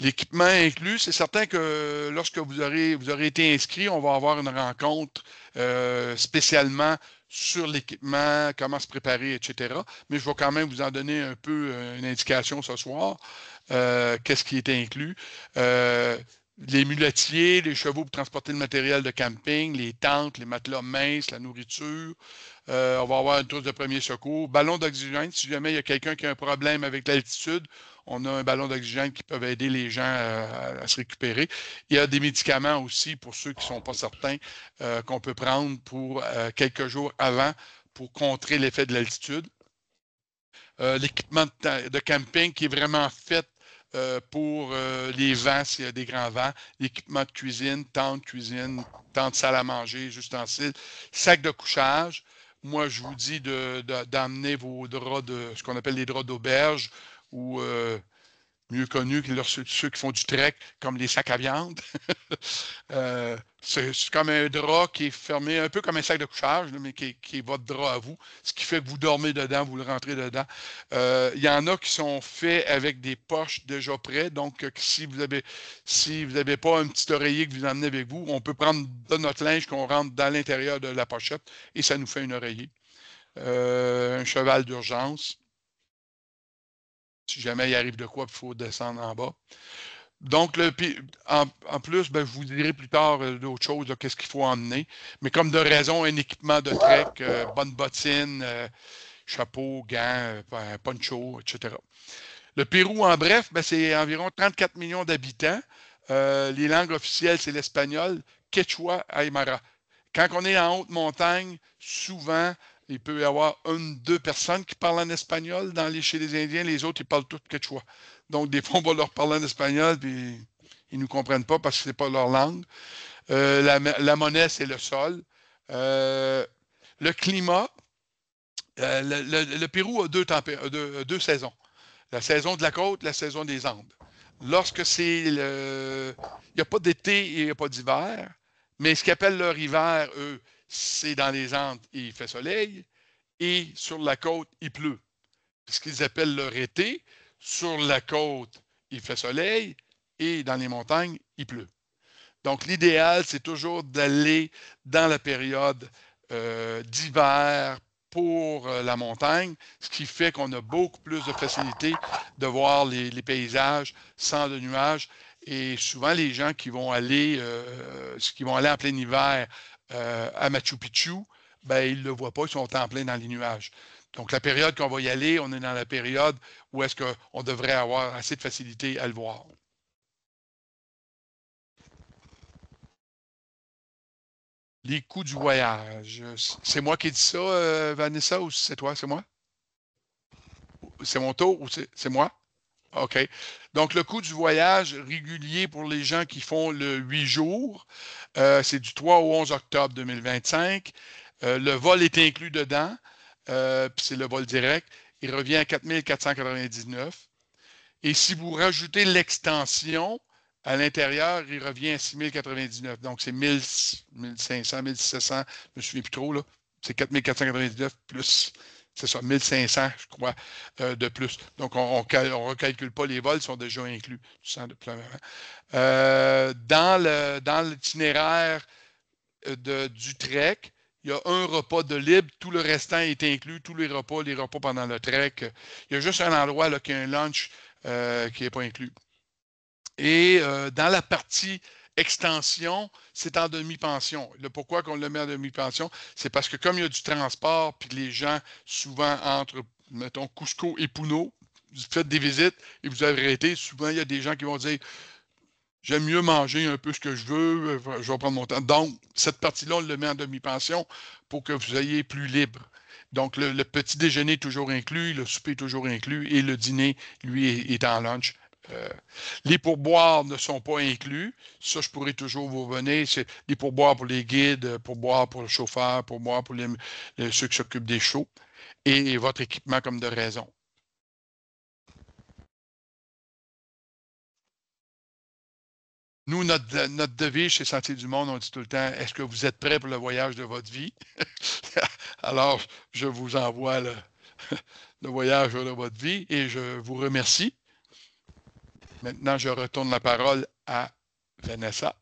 L'équipement inclus, c'est certain que lorsque vous aurez, vous aurez été inscrit, on va avoir une rencontre euh, spécialement sur l'équipement, comment se préparer, etc. Mais je vais quand même vous en donner un peu euh, une indication ce soir, euh, qu'est-ce qui est inclus. Euh, les muletiers, les chevaux pour transporter le matériel de camping, les tentes, les matelas minces, la nourriture. on va avoir une trousse de premier secours, ballon d'oxygène si jamais il y a quelqu'un qui a un problème avec l'altitude on a un ballon d'oxygène qui peut aider les gens euh, à, se récupérer. Il y a des médicaments aussi pour ceux qui ne sont pas certains euh, qu'on peut prendre pour euh, quelques jours avant pour contrer l'effet de l'altitude. L'équipement de, camping qui est vraiment fait pour les vents, s'il y a des grands vents, l'équipement de cuisine, tente cuisine, tente salle à manger, ustensiles, sac de couchage. Moi, je vous dis d'amener de, vos draps de ce qu'on appelle les draps d'auberge ou euh, mieux connus que ceux, qui font du trek, comme les sacs à viande. Euh, c'est comme un drap qui est fermé, un peu comme un sac de couchage, mais qui, est votre drap à vous, ce qui fait que vous dormez dedans, vous le rentrez dedans. Euh, il y en a qui sont faits avec des poches déjà prêtes, donc si vous n'avez pas un petit oreiller que vous emmenez avec vous, on peut prendre de notre linge qu'on rentre dans l'intérieur de la pochette et ça nous fait un oreiller. un cheval d'urgence si jamais il arrive de quoi, il faut descendre en bas. Donc, en, plus, ben, je vous dirai plus tard euh, d'autres choses, qu'est-ce qu'il faut emmener. Mais comme de raison, un équipement de trek, euh, bonne bottine, euh, chapeau, gants, poncho, etc. Le Pérou, en bref, ben, c'est environ 34 millions d'habitants. les langues officielles, c'est l'espagnol, quechua, aymara. Quand on est en haute montagne, souvent, il peut y avoir une, deux personnes qui parlent en espagnol dans les, chez les Indiens, les autres, ils parlent tout quechua. Donc, des fois, on va leur parler en espagnol, puis ils ne nous comprennent pas parce que ce n'est pas leur langue. Euh, la, monnaie, c'est le sol. Euh, le climat, euh, le, Pérou a deux, deux, saisons. La saison de la côte, la saison des Andes. Lorsque c'est Il n'y a pas d'été et il n'y a pas d'hiver, mais ce qu'ils appellent leur hiver, eux, c'est dans les Andes il fait soleil, et sur la côte, il pleut. Ce qu'ils appellent leur été, sur la côte, il fait soleil, et dans les montagnes, il pleut. Donc, l'idéal, c'est toujours d'aller dans la période euh, d'hiver pour euh, la montagne, ce qui fait qu'on a beaucoup plus de facilité de voir les, paysages sans de nuages. Et souvent, les gens qui vont aller, euh, qui vont aller en plein hiver euh, à Machu Picchu, ben, ils ne le voient pas, ils sont en plein dans les nuages. Donc, la période qu'on va y aller, on est dans la période où est-ce qu'on devrait avoir assez de facilité à le voir. Les coûts du voyage. C'est moi qui dis ça, euh, Vanessa, ou c'est toi, c'est moi? C'est mon tour ou c'est moi? OK. Donc, le coût du voyage régulier pour les gens qui font le 8 jours, euh, c'est du 3 au 11 octobre 2025. Euh, le vol est inclus dedans, euh, puis c'est le vol direct. Il revient à 4 499. Et si vous rajoutez l'extension à l'intérieur, il revient à 6 099. Donc, c'est 1 500, 1 600, je ne me souviens plus trop, là. C'est 4 499 plus c'est ça, 1500, je crois, euh, de plus. Donc, on ne recalcule pas les vols, ils sont déjà inclus, sens, euh, de dans, l'itinéraire euh, du trek, il y a un repas de libre, tout le restant est inclus, tous les repas, les repas pendant le trek. Il y a juste un endroit là, qui a un lunch qui n'est pas inclus. Et dans la partie extension, c'est en demi-pension. Le pourquoi qu'on le met en demi-pension, c'est parce que comme il y a du transport, puis les gens souvent entre, mettons, Cusco et Puno, vous faites des visites et vous arrêtez. Souvent, il y a des gens qui vont dire J'aime mieux manger un peu ce que je veux, je vais prendre mon temps. Donc, cette partie-là, on le met en demi-pension pour que vous ayez plus libre. Donc, le, petit déjeuner est toujours inclus, le souper est toujours inclus et le dîner, lui, est en lunch. Euh, les pourboires ne sont pas inclus. Ça, je pourrais toujours vous venir. C'est les pourboires pour les guides, pourboires pour le chauffeur, pourboires pour les, ceux qui s'occupent des chaux et, votre équipement comme de raison. Nous, notre, devise chez Sentier du Monde, on dit tout le temps est-ce que vous êtes prêt pour le voyage de votre vie Alors, je vous envoie le voyage de votre vie et je vous remercie. Maintenant, je retourne la parole à Vanessa.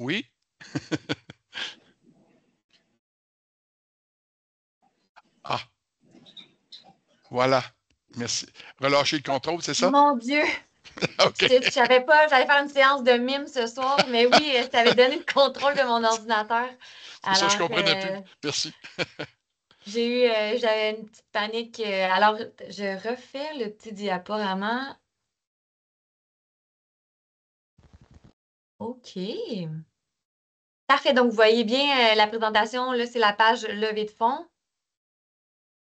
Oui. ah. Voilà. Merci. Relâcher le contrôle, c'est ça? Mon Dieu. okay. Je savais pas, j'allais faire une séance de mime ce soir, mais oui, ça avait donné le contrôle de mon ordinateur. Alors, ça, je comprenais euh, Merci. j'ai eu, euh, j'avais une petite panique. Euh, alors, je refais le petit diaporama. OK. Parfait. Donc, vous voyez bien la présentation. Là, c'est la page levée de fond.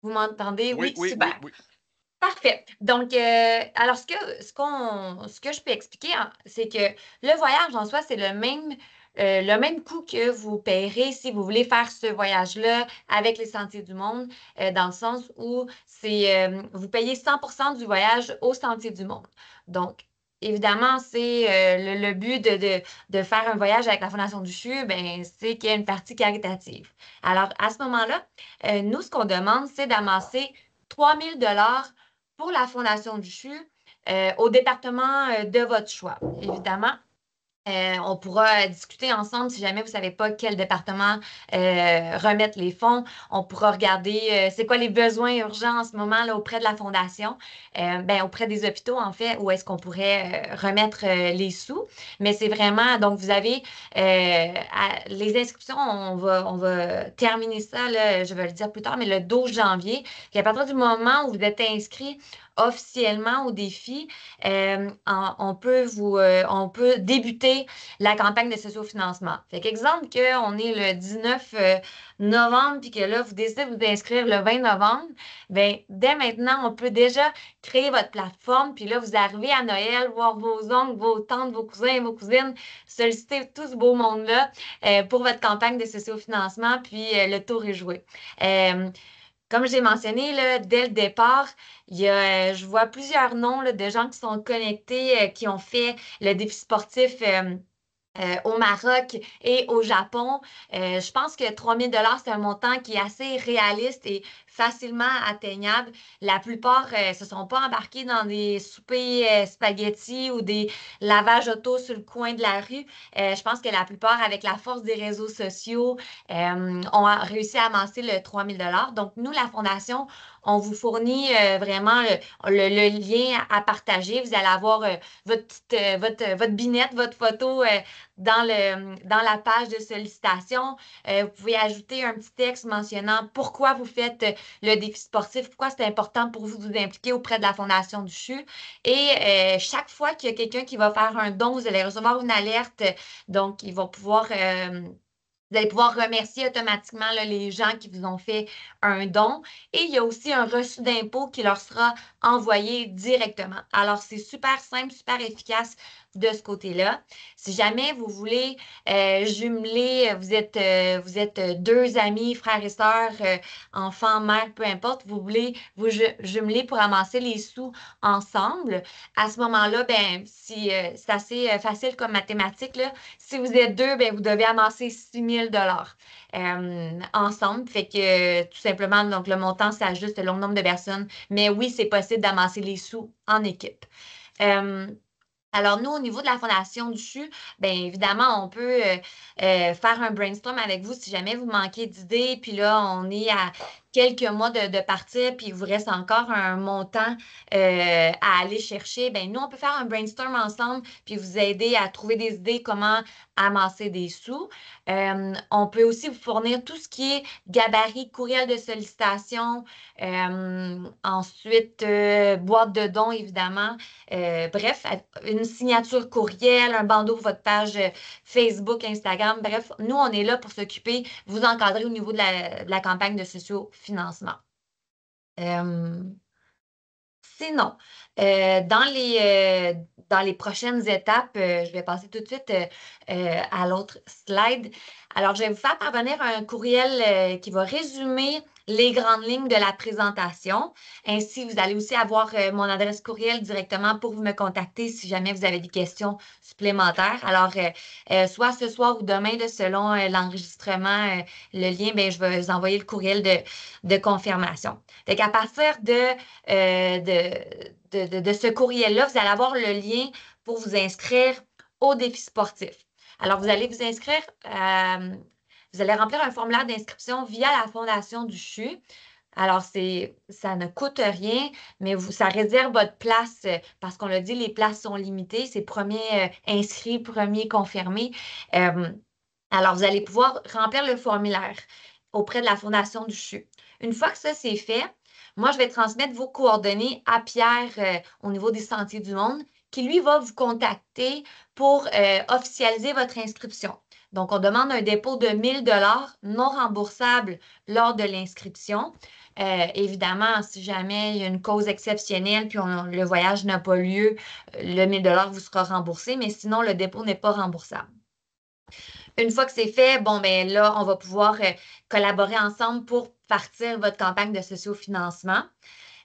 Vous m'entendez? Oui, oui, Oui, oui. Parfait. Donc, euh, alors ce que, ce, ce que je peux expliquer, hein, c'est que le voyage en soi, c'est le même euh, le même coût que vous paierez si vous voulez faire ce voyage-là avec les Sentiers du Monde, euh, dans le sens où c'est vous payez 100 du voyage au Sentier du Monde. Donc, évidemment, c'est le, but de, faire un voyage avec la Fondation du CHU, ben, c'est qu'il y a une partie caritative. Alors, à ce moment-là, nous, ce qu'on demande, c'est d'amasser 3 dollars pour la fondation du CHU euh, au département euh, de votre choix, évidemment. Euh, on pourra discuter ensemble si jamais vous ne savez pas quel département euh, remettre les fonds. On pourra regarder euh, c'est quoi les besoins urgents en ce moment là, auprès de la Fondation, ben, auprès des hôpitaux en fait, où est-ce qu'on pourrait remettre les sous. Mais c'est vraiment, donc vous avez les inscriptions, on va, on va terminer ça, là, je vais le dire plus tard, mais le 12 janvier. Et à partir du moment où vous êtes inscrit, officiellement au défi, euh, on, peut vous, euh, on peut débuter la campagne de socio-financement. Fait qu'exemple qu'on est le 19 euh, novembre, puis que là, vous décidez de vous inscrire le 20 novembre, bien, dès maintenant, on peut déjà créer votre plateforme, puis là, vous arrivez à Noël, voir vos oncles, vos tantes, vos cousins, vos cousines, solliciter tout ce beau monde-là pour votre campagne de socio-financement, puis le tour est joué comme j'ai mentionné, là, dès le départ, il y a, euh, je vois plusieurs noms là, de gens qui sont connectés, euh, qui ont fait le défi sportif euh, euh, au Maroc et au Japon. Euh, je pense que 3 000 c'est un montant qui est assez réaliste et facilement atteignable. La plupart ne euh, se sont pas embarqués dans des soupers spaghettis ou des lavages auto sur le coin de la rue. je pense que la plupart, avec la force des réseaux sociaux, ont réussi à amasser le 3 000 Donc, nous, la Fondation, on vous fournit euh, vraiment euh, le, lien à, partager. Vous allez avoir euh, votre, votre, votre binette, votre photo dans, le, dans la page de sollicitation. vous pouvez ajouter un petit texte mentionnant pourquoi vous faites le défi sportif, pourquoi c'est important pour vous de vous impliquer auprès de la Fondation du CHU. Et chaque fois qu'il y a quelqu'un qui va faire un don, vous allez recevoir une alerte. Donc, ils vont pouvoir... Vous allez pouvoir remercier automatiquement les gens qui vous ont fait un don. Et il y a aussi un reçu d'impôt qui leur sera envoyé directement. Alors, c'est super simple, super efficace de ce côté-là. Si jamais vous voulez euh, jumeler, euh, vous êtes, euh, vous êtes deux amis, frères et sœurs, enfants, mères, peu importe, vous voulez vous jumeler pour amasser les sous ensemble. À ce moment-là, ben, si, c'est assez facile comme mathématique. Si vous êtes deux, ben, vous devez amasser 6 000 ensemble. Fait que tout simplement, donc, le montant s'ajuste selon le nombre de personnes. Mais oui, c'est possible d'amasser les sous en équipe. Alors, nous, au niveau de la Fondation du CHU, bien évidemment, on peut euh, euh, faire un brainstorm avec vous si jamais vous manquez d'idées. Puis là, on est à quelques mois de, partir, puis il vous reste encore un montant euh, à aller chercher, ben nous, on peut faire un brainstorm ensemble, puis vous aider à trouver des idées, comment amasser des sous. Euh, on peut aussi vous fournir tout ce qui est gabarit, courriel de sollicitation, euh, ensuite boîte de dons, évidemment. bref, une signature courriel, un bandeau pour votre page Facebook, Instagram. Bref, nous, on est là pour s'occuper, vous encadrer au niveau de la, de la campagne de sociaux financement. Euh, sinon, euh, dans, les, euh, dans les prochaines étapes, je vais passer tout de suite à l'autre slide. Alors, je vais vous faire parvenir un courriel qui va résumer les grandes lignes de la présentation. Ainsi, vous allez aussi avoir euh, mon adresse courriel directement pour vous me contacter si jamais vous avez des questions supplémentaires. Alors, euh, euh, soit ce soir ou demain, selon l'enregistrement, le lien, bien, je vais vous envoyer le courriel de, confirmation. Donc, à partir de, de, de, ce courriel-là, vous allez avoir le lien pour vous inscrire au défi sportif. Alors, vous allez vous inscrire euh, vous allez remplir un formulaire d'inscription via la Fondation du CHU. Alors, c'est, ça ne coûte rien, mais ça réserve votre place euh, parce qu'on l'a dit, les places sont limitées. C'est premier euh, inscrit, premier confirmé. Euh, alors, vous allez pouvoir remplir le formulaire auprès de la Fondation du CHU. Une fois que ça, c'est fait, moi, je vais transmettre vos coordonnées à Pierre au niveau des Sentiers du Monde, qui lui va vous contacter pour officialiser votre inscription. Donc, on demande un dépôt de 1000 dollars non remboursable lors de l'inscription. Euh, évidemment, si jamais il y a une cause exceptionnelle puis le voyage n'a pas lieu, euh, le 1000 dollars vous sera remboursé, mais sinon, le dépôt n'est pas remboursable. Une fois que c'est fait, bon, ben là, on va pouvoir euh, collaborer ensemble pour partir votre campagne de sociofinancement.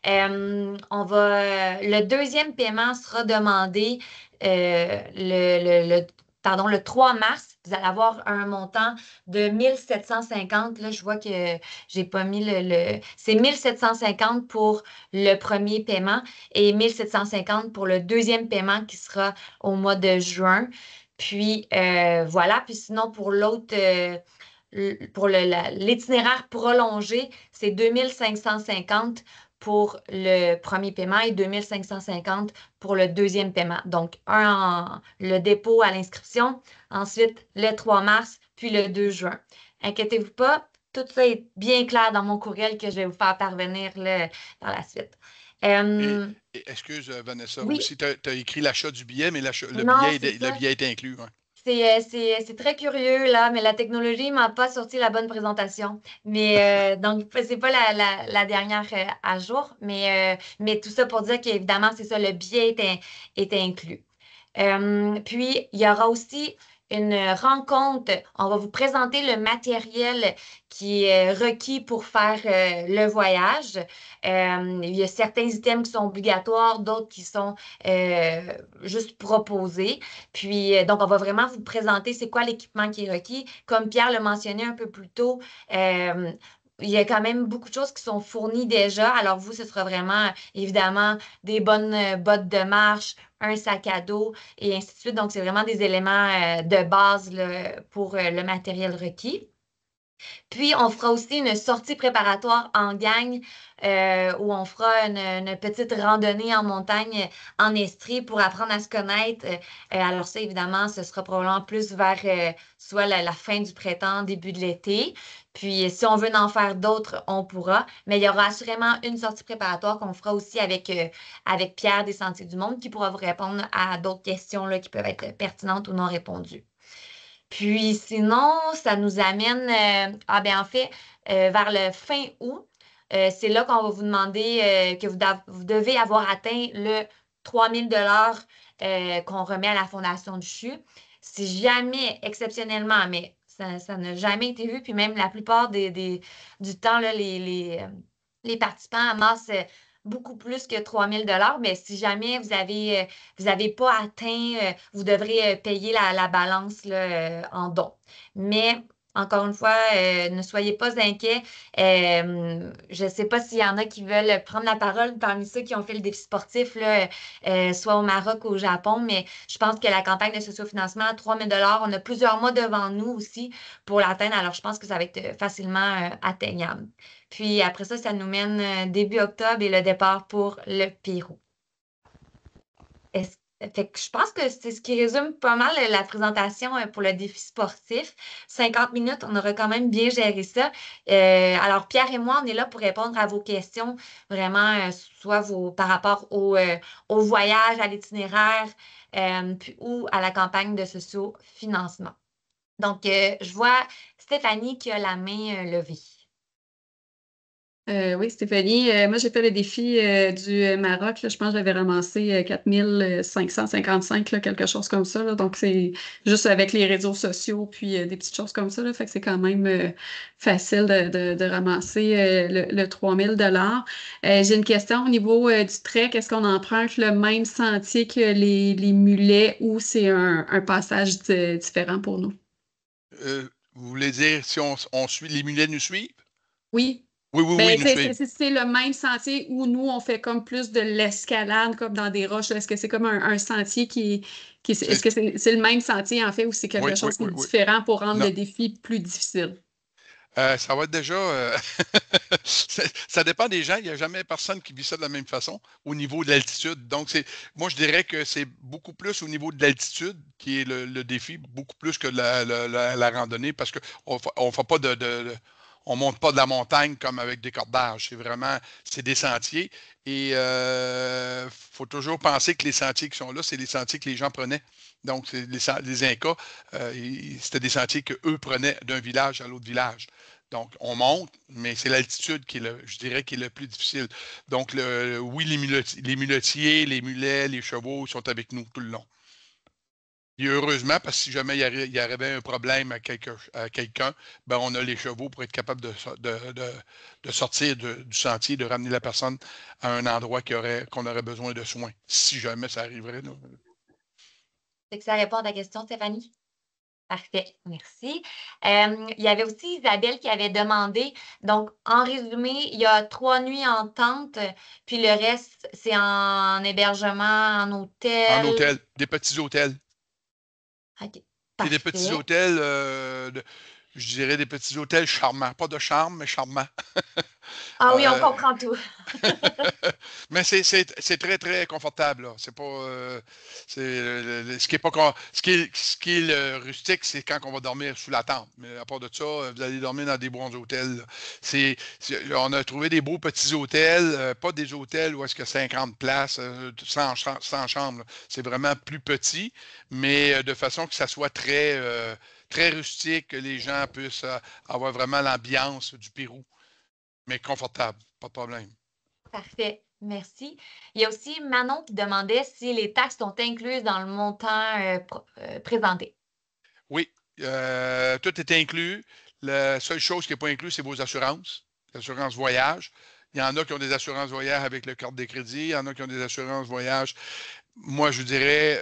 financement on va, le deuxième paiement sera demandé le, pardon, le 3 mars, vous allez avoir un montant de 1750. Là, je vois que j'ai pas mis le, c'est 1750 pour le premier paiement et 1750 pour le deuxième paiement qui sera au mois de juin. Puis euh, voilà, puis sinon pour l'autre euh, pour l'itinéraire prolongé, c'est 2550 pour le premier paiement et 2550 pour le deuxième paiement. Donc, un le dépôt à l'inscription, ensuite le 3 mars, puis le 2 juin. Inquiétez-vous pas, tout ça est bien clair dans mon courriel que je vais vous faire parvenir le, par la suite. Euh, excuse euh, Vanessa, tu as, écrit l'achat du billet, mais le, billet, est, le billet est inclus. Hein. Euh, c'est très curieux là, mais la technologie m'a pas sorti la bonne présentation. Mais euh, donc c'est pas la, dernière euh, à jour, mais mais tout ça pour dire qu'évidemment c'est ça le biais est, inclus. puis il y aura aussi une rencontre. On va vous présenter le matériel qui est requis pour faire euh, le voyage. Euh, il y a certains items qui sont obligatoires, d'autres qui sont euh, juste proposés. Puis, donc, on va vraiment vous présenter c'est quoi l'équipement qui est requis. Comme Pierre le mentionnait un peu plus tôt, il y a quand même beaucoup de choses qui sont fournies déjà. Alors, vous, ce sera vraiment, évidemment, des bonnes bottes de marche, un sac à dos et ainsi de suite. Donc, c'est vraiment des éléments euh, de base pour euh, le matériel requis. Puis, on fera aussi une sortie préparatoire en gang euh, où on fera une, petite randonnée en montagne en Estrie pour apprendre à se connaître. Euh, alors ça, évidemment, ce sera probablement plus vers euh, soit la, fin du printemps, début de l'été. Puis, si on veut en faire d'autres, on pourra. Mais il y aura assurément une sortie préparatoire qu'on fera aussi avec, avec Pierre des Sentiers du Monde qui pourra vous répondre à d'autres questions là, qui peuvent être pertinentes ou non répondues. Puis sinon, ça nous amène, euh, ah ben en fait, euh, vers le fin août, euh, c'est là qu'on va vous demander que vous, devez avoir atteint le 3000 dollars qu'on remet à la Fondation du CHU. Si jamais, exceptionnellement, mais ça, n'a jamais été vu, puis même la plupart des, du temps, les, les, les participants amassent beaucoup plus que 3000 dollars, mais si jamais vous avez euh, vous avez pas atteint, euh, vous devrez euh, payer la, la balance en don. Mais encore une fois, euh, ne soyez pas inquiets. Euh, je ne sais pas s'il y en a qui veulent prendre la parole parmi ceux qui ont fait le défi sportif, euh, soit au Maroc ou au Japon, mais je pense que la campagne de sociofinancement à 3 000 on a plusieurs mois devant nous aussi pour l'atteindre. Alors, je pense que ça va être facilement atteignable. Puis après ça, ça nous mène début octobre et le départ pour le Pérou. Fait je pense que c'est ce qui résume pas mal euh, la présentation euh, pour le défi sportif. 50 minutes, on aura quand même bien géré ça. Euh, alors, Pierre et moi, on est là pour répondre à vos questions, vraiment, soit vos, par rapport au, au voyage, à l'itinéraire ou à la campagne de socio-financement. Donc, je vois Stéphanie qui a la main levée. Euh, oui, Stéphanie. Euh, moi, j'ai fait le défi euh, du Maroc. je pense que j'avais ramassé 4555, 555, quelque chose comme ça. Donc, c'est juste avec les réseaux sociaux puis des petites choses comme ça. Là. Fait que c'est quand même facile de, ramasser le, 3 3000 dollars. j'ai une question au niveau du trek. Est-ce qu'on emprunte le même sentier que les, mulets ou c'est un, passage différent pour nous? vous voulez dire si on suit, les mulets nous suivent? Oui, oui, oui, ben, oui. C'est le même sentier où nous, on fait comme plus de l'escalade, comme dans des roches. Est-ce que c'est comme un, sentier qui. Est-ce que c'est le même sentier, en fait, ou c'est quelque chose qui est différent pour rendre le défi plus difficile? Euh, ça va être déjà. Euh, ça dépend des gens. Il n'y a jamais personne qui vit ça de la même façon au niveau de l'altitude. Donc, moi, je dirais que c'est beaucoup plus au niveau de l'altitude qui est le, défi, beaucoup plus que la, randonnée, parce qu'on ne fait pas de on monte pas de la montagne comme avec des cordages. C'est vraiment, c'est des sentiers. Et il euh, faut toujours penser que les sentiers qui sont là, c'est les sentiers que les gens prenaient. Donc, les, les Incas, euh, c'était des sentiers qu'eux prenaient d'un village à l'autre village. Donc, on monte, mais c'est l'altitude qui est, le, je dirais, qui est le plus difficile. Donc, le, oui, les muletiers, les mulets, les chevaux sont avec nous tout le long heureusement, parce que si jamais il y avait, un problème à quelqu'un, ben, on a les chevaux pour être capable de, sortir du sentier, de ramener la personne à un endroit qu'on aurait, besoin de soins, si jamais ça arriverait. C'est que ça répond à la question, Stéphanie? Parfait, merci. Euh, il y avait aussi Isabelle qui avait demandé, donc en résumé, il y a trois nuits en tente, puis le reste, c'est en hébergement, en hôtel. En hôtel, des petits hôtels. Et des petits hôtels, euh, je dirais des petits hôtels charmants. Pas de charme, mais charmants. Ah oui, on euh, comprend tout. mais c'est très, très confortable. C'est Pas, euh, ce qui est pas ce ce rustique, c'est quand on va dormir sous la tente. Mais à part de ça, euh, vous allez dormir dans des bons hôtels. C'est on a trouvé des beaux petits hôtels, pas des hôtels où est-ce que 50 places, sans, chambres. C'est vraiment plus petit, mais de façon que ça soit très, très rustique, que les gens puissent avoir vraiment l'ambiance du Pérou mais confortable, pas de problème. Parfait. Merci. Il y a aussi Manon qui demandait si les taxes sont incluses dans le montant euh, euh, présenté. Oui, euh, tout est inclus. La seule chose qui n'est pas incluse, c'est vos assurances, l'assurance voyage. Il y en a qui ont des assurances voyage avec le carte de crédit, il y en a qui ont des assurances voyage. Moi, je dirais,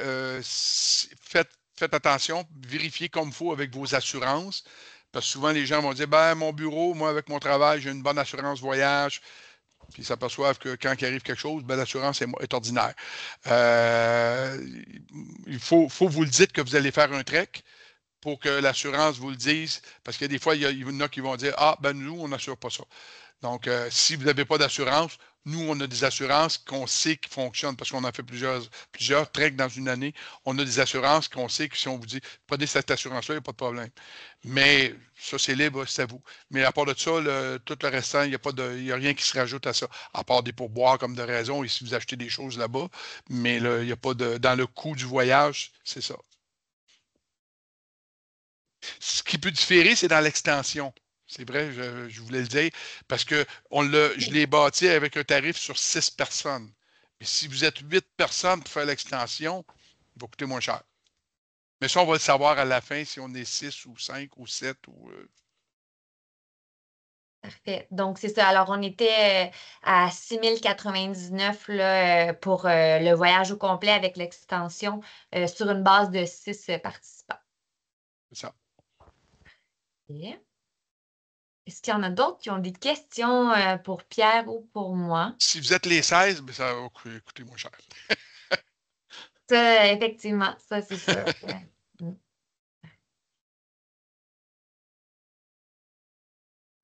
faites, faites attention, vérifiez comme il faut avec vos assurances. Parce que souvent, les gens vont dire ben, mon bureau, moi, avec mon travail, j'ai une bonne assurance voyage. Puis ils s'aperçoivent que quand il arrive quelque chose, ben, l'assurance est, ordinaire. Euh, il faut, faut, vous le dites, que vous allez faire un trek pour que l'assurance vous le dise. Parce que des fois, il y, a, en a qui vont dire Ah, ben nous, on n'assure pas ça. Donc, euh, si vous n'avez pas d'assurance, nous, on a des assurances qu'on sait qui fonctionnent parce qu'on a fait plusieurs, plusieurs treks dans une année. On a des assurances qu'on sait que si on vous dit prenez cette assurance-là, il n'y a pas de problème. Mais ça, c'est libre, c'est à vous. Mais à part de ça, tout le restant, il n'y a, pas de, rien qui se rajoute à ça, à part des pourboires comme de raison et si vous achetez des choses là-bas. Mais il a pas de. Dans le coût du voyage, c'est ça. Ce qui peut différer, c'est dans l'extension. C'est vrai, je, voulais le dire, parce que on je l'ai bâti avec un tarif sur six personnes. Mais si vous êtes huit personnes pour faire l'extension, il va coûter moins cher. Mais ça, on va le savoir à la fin si on est six ou cinq ou sept. ou. Euh. Parfait. Donc, c'est ça. Alors, on était euh, à 6099 là, euh, pour le voyage au complet avec l'extension sur une base de six participants. C'est ça. Est-ce qu'il y en a d'autres qui ont des questions euh, pour Pierre ou pour moi? Si vous êtes les 16, ben ça va coûter moins cher. ça, effectivement, ça, c'est sûr.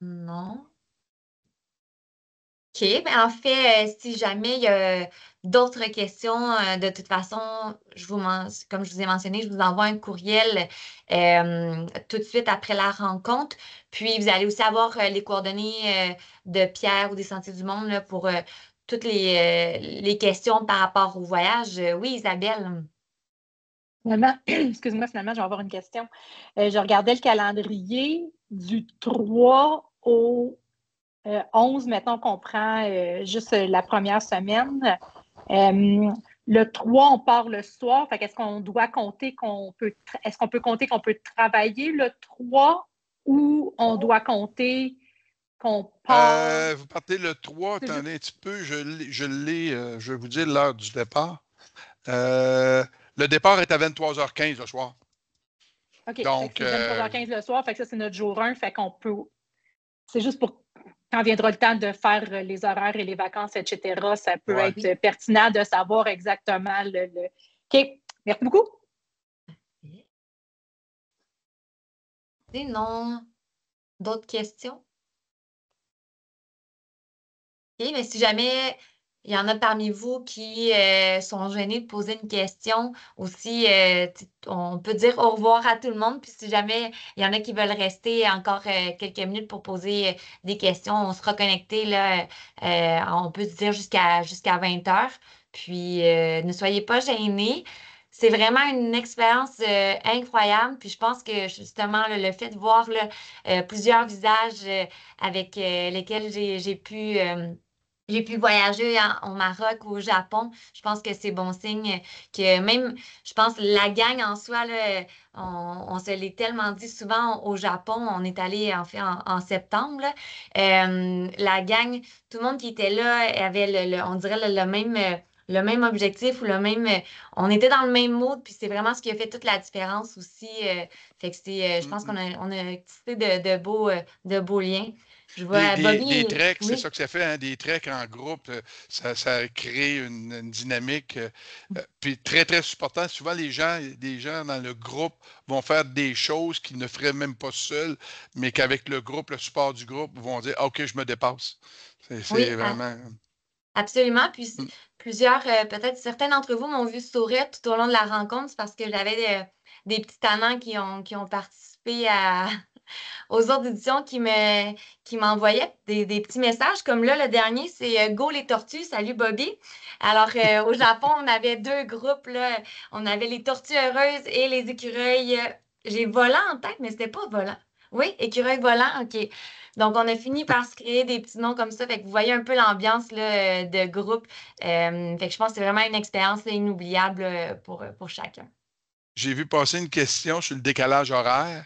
Mm. non. OK. mais ben, en fait, euh, si jamais il y a euh, d'autres questions, euh, de toute façon, je vous comme je vous ai mentionné, je vous envoie un courriel tout de suite après la rencontre. Puis, vous allez aussi avoir les coordonnées de Pierre ou des Sentiers du Monde pour toutes les, questions par rapport au voyage. Oui, Isabelle. excuse-moi, finalement, je vais avoir une question. je regardais le calendrier du 3 au 11, euh, mettons qu'on prend euh, juste euh, la première semaine. le 3, on part le soir. Fait est-ce qu'on doit compter qu'on peut est-ce qu'on peut compter qu'on peut travailler le 3 ou on doit compter qu'on part? vous partez le 3, attendez un petit peu, je, l'ai, je vais vous dire l'heure du départ. le départ est à 23h15 le soir. OK. Donc, 23h15 le soir. Fait que ça, c'est notre jour 1. Fait qu'on peut. C'est juste pour quand viendra le temps de faire euh, les horaires et les vacances, etc., ça peut être pertinent de savoir exactement le. OK. Merci beaucoup. D'autres questions? OK, mais si jamais il y en a parmi vous qui euh, sont gênés de poser une question. Aussi, euh, on peut dire au revoir à tout le monde. Puis si jamais il y en a qui veulent rester encore euh, quelques minutes pour poser des questions, on se connecté. Là, on peut dire jusqu'à jusqu'à 20 heures. Puis ne soyez pas gênés. C'est vraiment une expérience incroyable. Puis je pense que justement, le fait de voir plusieurs visages avec lesquels j'ai pu j'ai pu voyager en, Maroc Maroc, au Japon. Je pense que c'est bon signe que même, je pense, la gang en soi, on, se l'est tellement dit souvent au Japon, on est allé en fait en, septembre. Euh, la gang, tout le monde qui était là avait, le, on dirait, le, même le même objectif ou le même. On était dans le même mode, puis c'est vraiment ce qui a fait toute la différence aussi. Euh, fait que c'est, euh, je mm, pense mm. qu'on a, on a tissé de, beaux, de beaux liens des, treks, c'est ça que ça fait, hein, des treks en groupe, euh, ça, crée une, dynamique. Euh, euh, puis très, très supportant. Souvent, les gens, gens dans le groupe vont faire des choses qu'ils ne feraient même pas seuls, mais qu'avec le groupe, le support du groupe, vont dire ah, OK, je me dépasse. C'est vraiment. Absolument. Puis mm. plusieurs, peut-être certains d'entre vous m'ont vu sourire tout au long de la rencontre, parce que j'avais des, petits amants qui ont, qui ont participé à, aux autres éditions qui qui m'envoyaient des, petits messages. Comme là, le dernier, c'est euh, Go les tortues, salut Bobby. Alors, euh, au Japon, on avait deux groupes. Là. On avait les tortues heureuses et les écureuils. Euh, j'ai volant en tête, mais c'était pas volant. Oui, écureuil volant, OK. Donc, on a fini par se créer des petits noms comme ça. Fait que vous voyez un peu l'ambiance de groupe. fait que je pense que c'est vraiment une expérience inoubliable pour, pour chacun. J'ai vu passer une question sur le décalage horaire.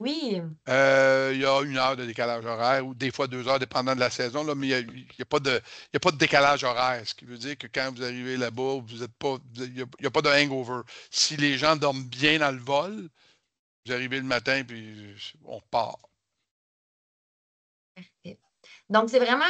Oui. Euh, il y a une heure de décalage horaire, ou des fois deux heures, dépendant de la saison, là, mais il n'y a, pas de, pas de décalage horaire, ce qui veut dire que quand vous arrivez là-bas, vous êtes pas. Il n'y a, pas de hangover. Si les gens dorment bien dans le vol, vous arrivez le matin, puis on part. Parfait. Donc, c'est vraiment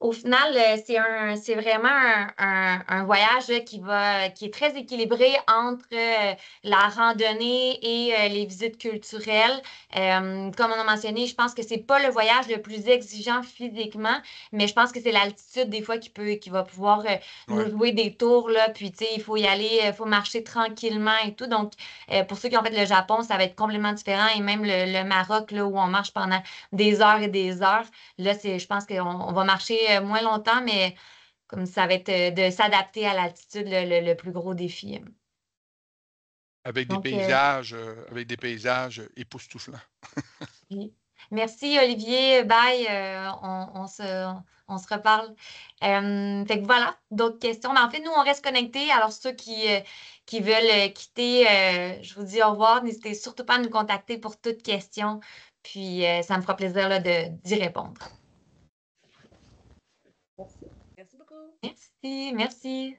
au final, euh, c'est un, c'est vraiment un, voyage euh, qui va, qui est très équilibré entre euh, la randonnée et les visites culturelles. comme on a mentionné, je pense que c'est pas le voyage le plus exigeant physiquement, mais je pense que c'est l'altitude des fois qui peut, qui va pouvoir nous jouer des tours là. Puis tu sais, il faut y aller, il faut marcher tranquillement et tout. Donc, pour ceux qui ont fait le Japon, ça va être complètement différent et même le, Maroc là où on marche pendant des heures et des heures. Là, c'est, je pense qu'on va marcher euh, moins longtemps, mais comme ça va être euh, de s'adapter à l'altitude le, plus gros défi. Euh. Avec des paysages, avec des paysages époustouflants. Merci Olivier, bye, on, se, on, se, reparle. fait que voilà, d'autres questions. Mais en fait, nous, on reste connectés. Alors, ceux qui, qui veulent quitter, je vous dis au revoir. N'hésitez surtout pas à nous contacter pour toute question. Puis, ça me fera plaisir d'y répondre. Merci, merci.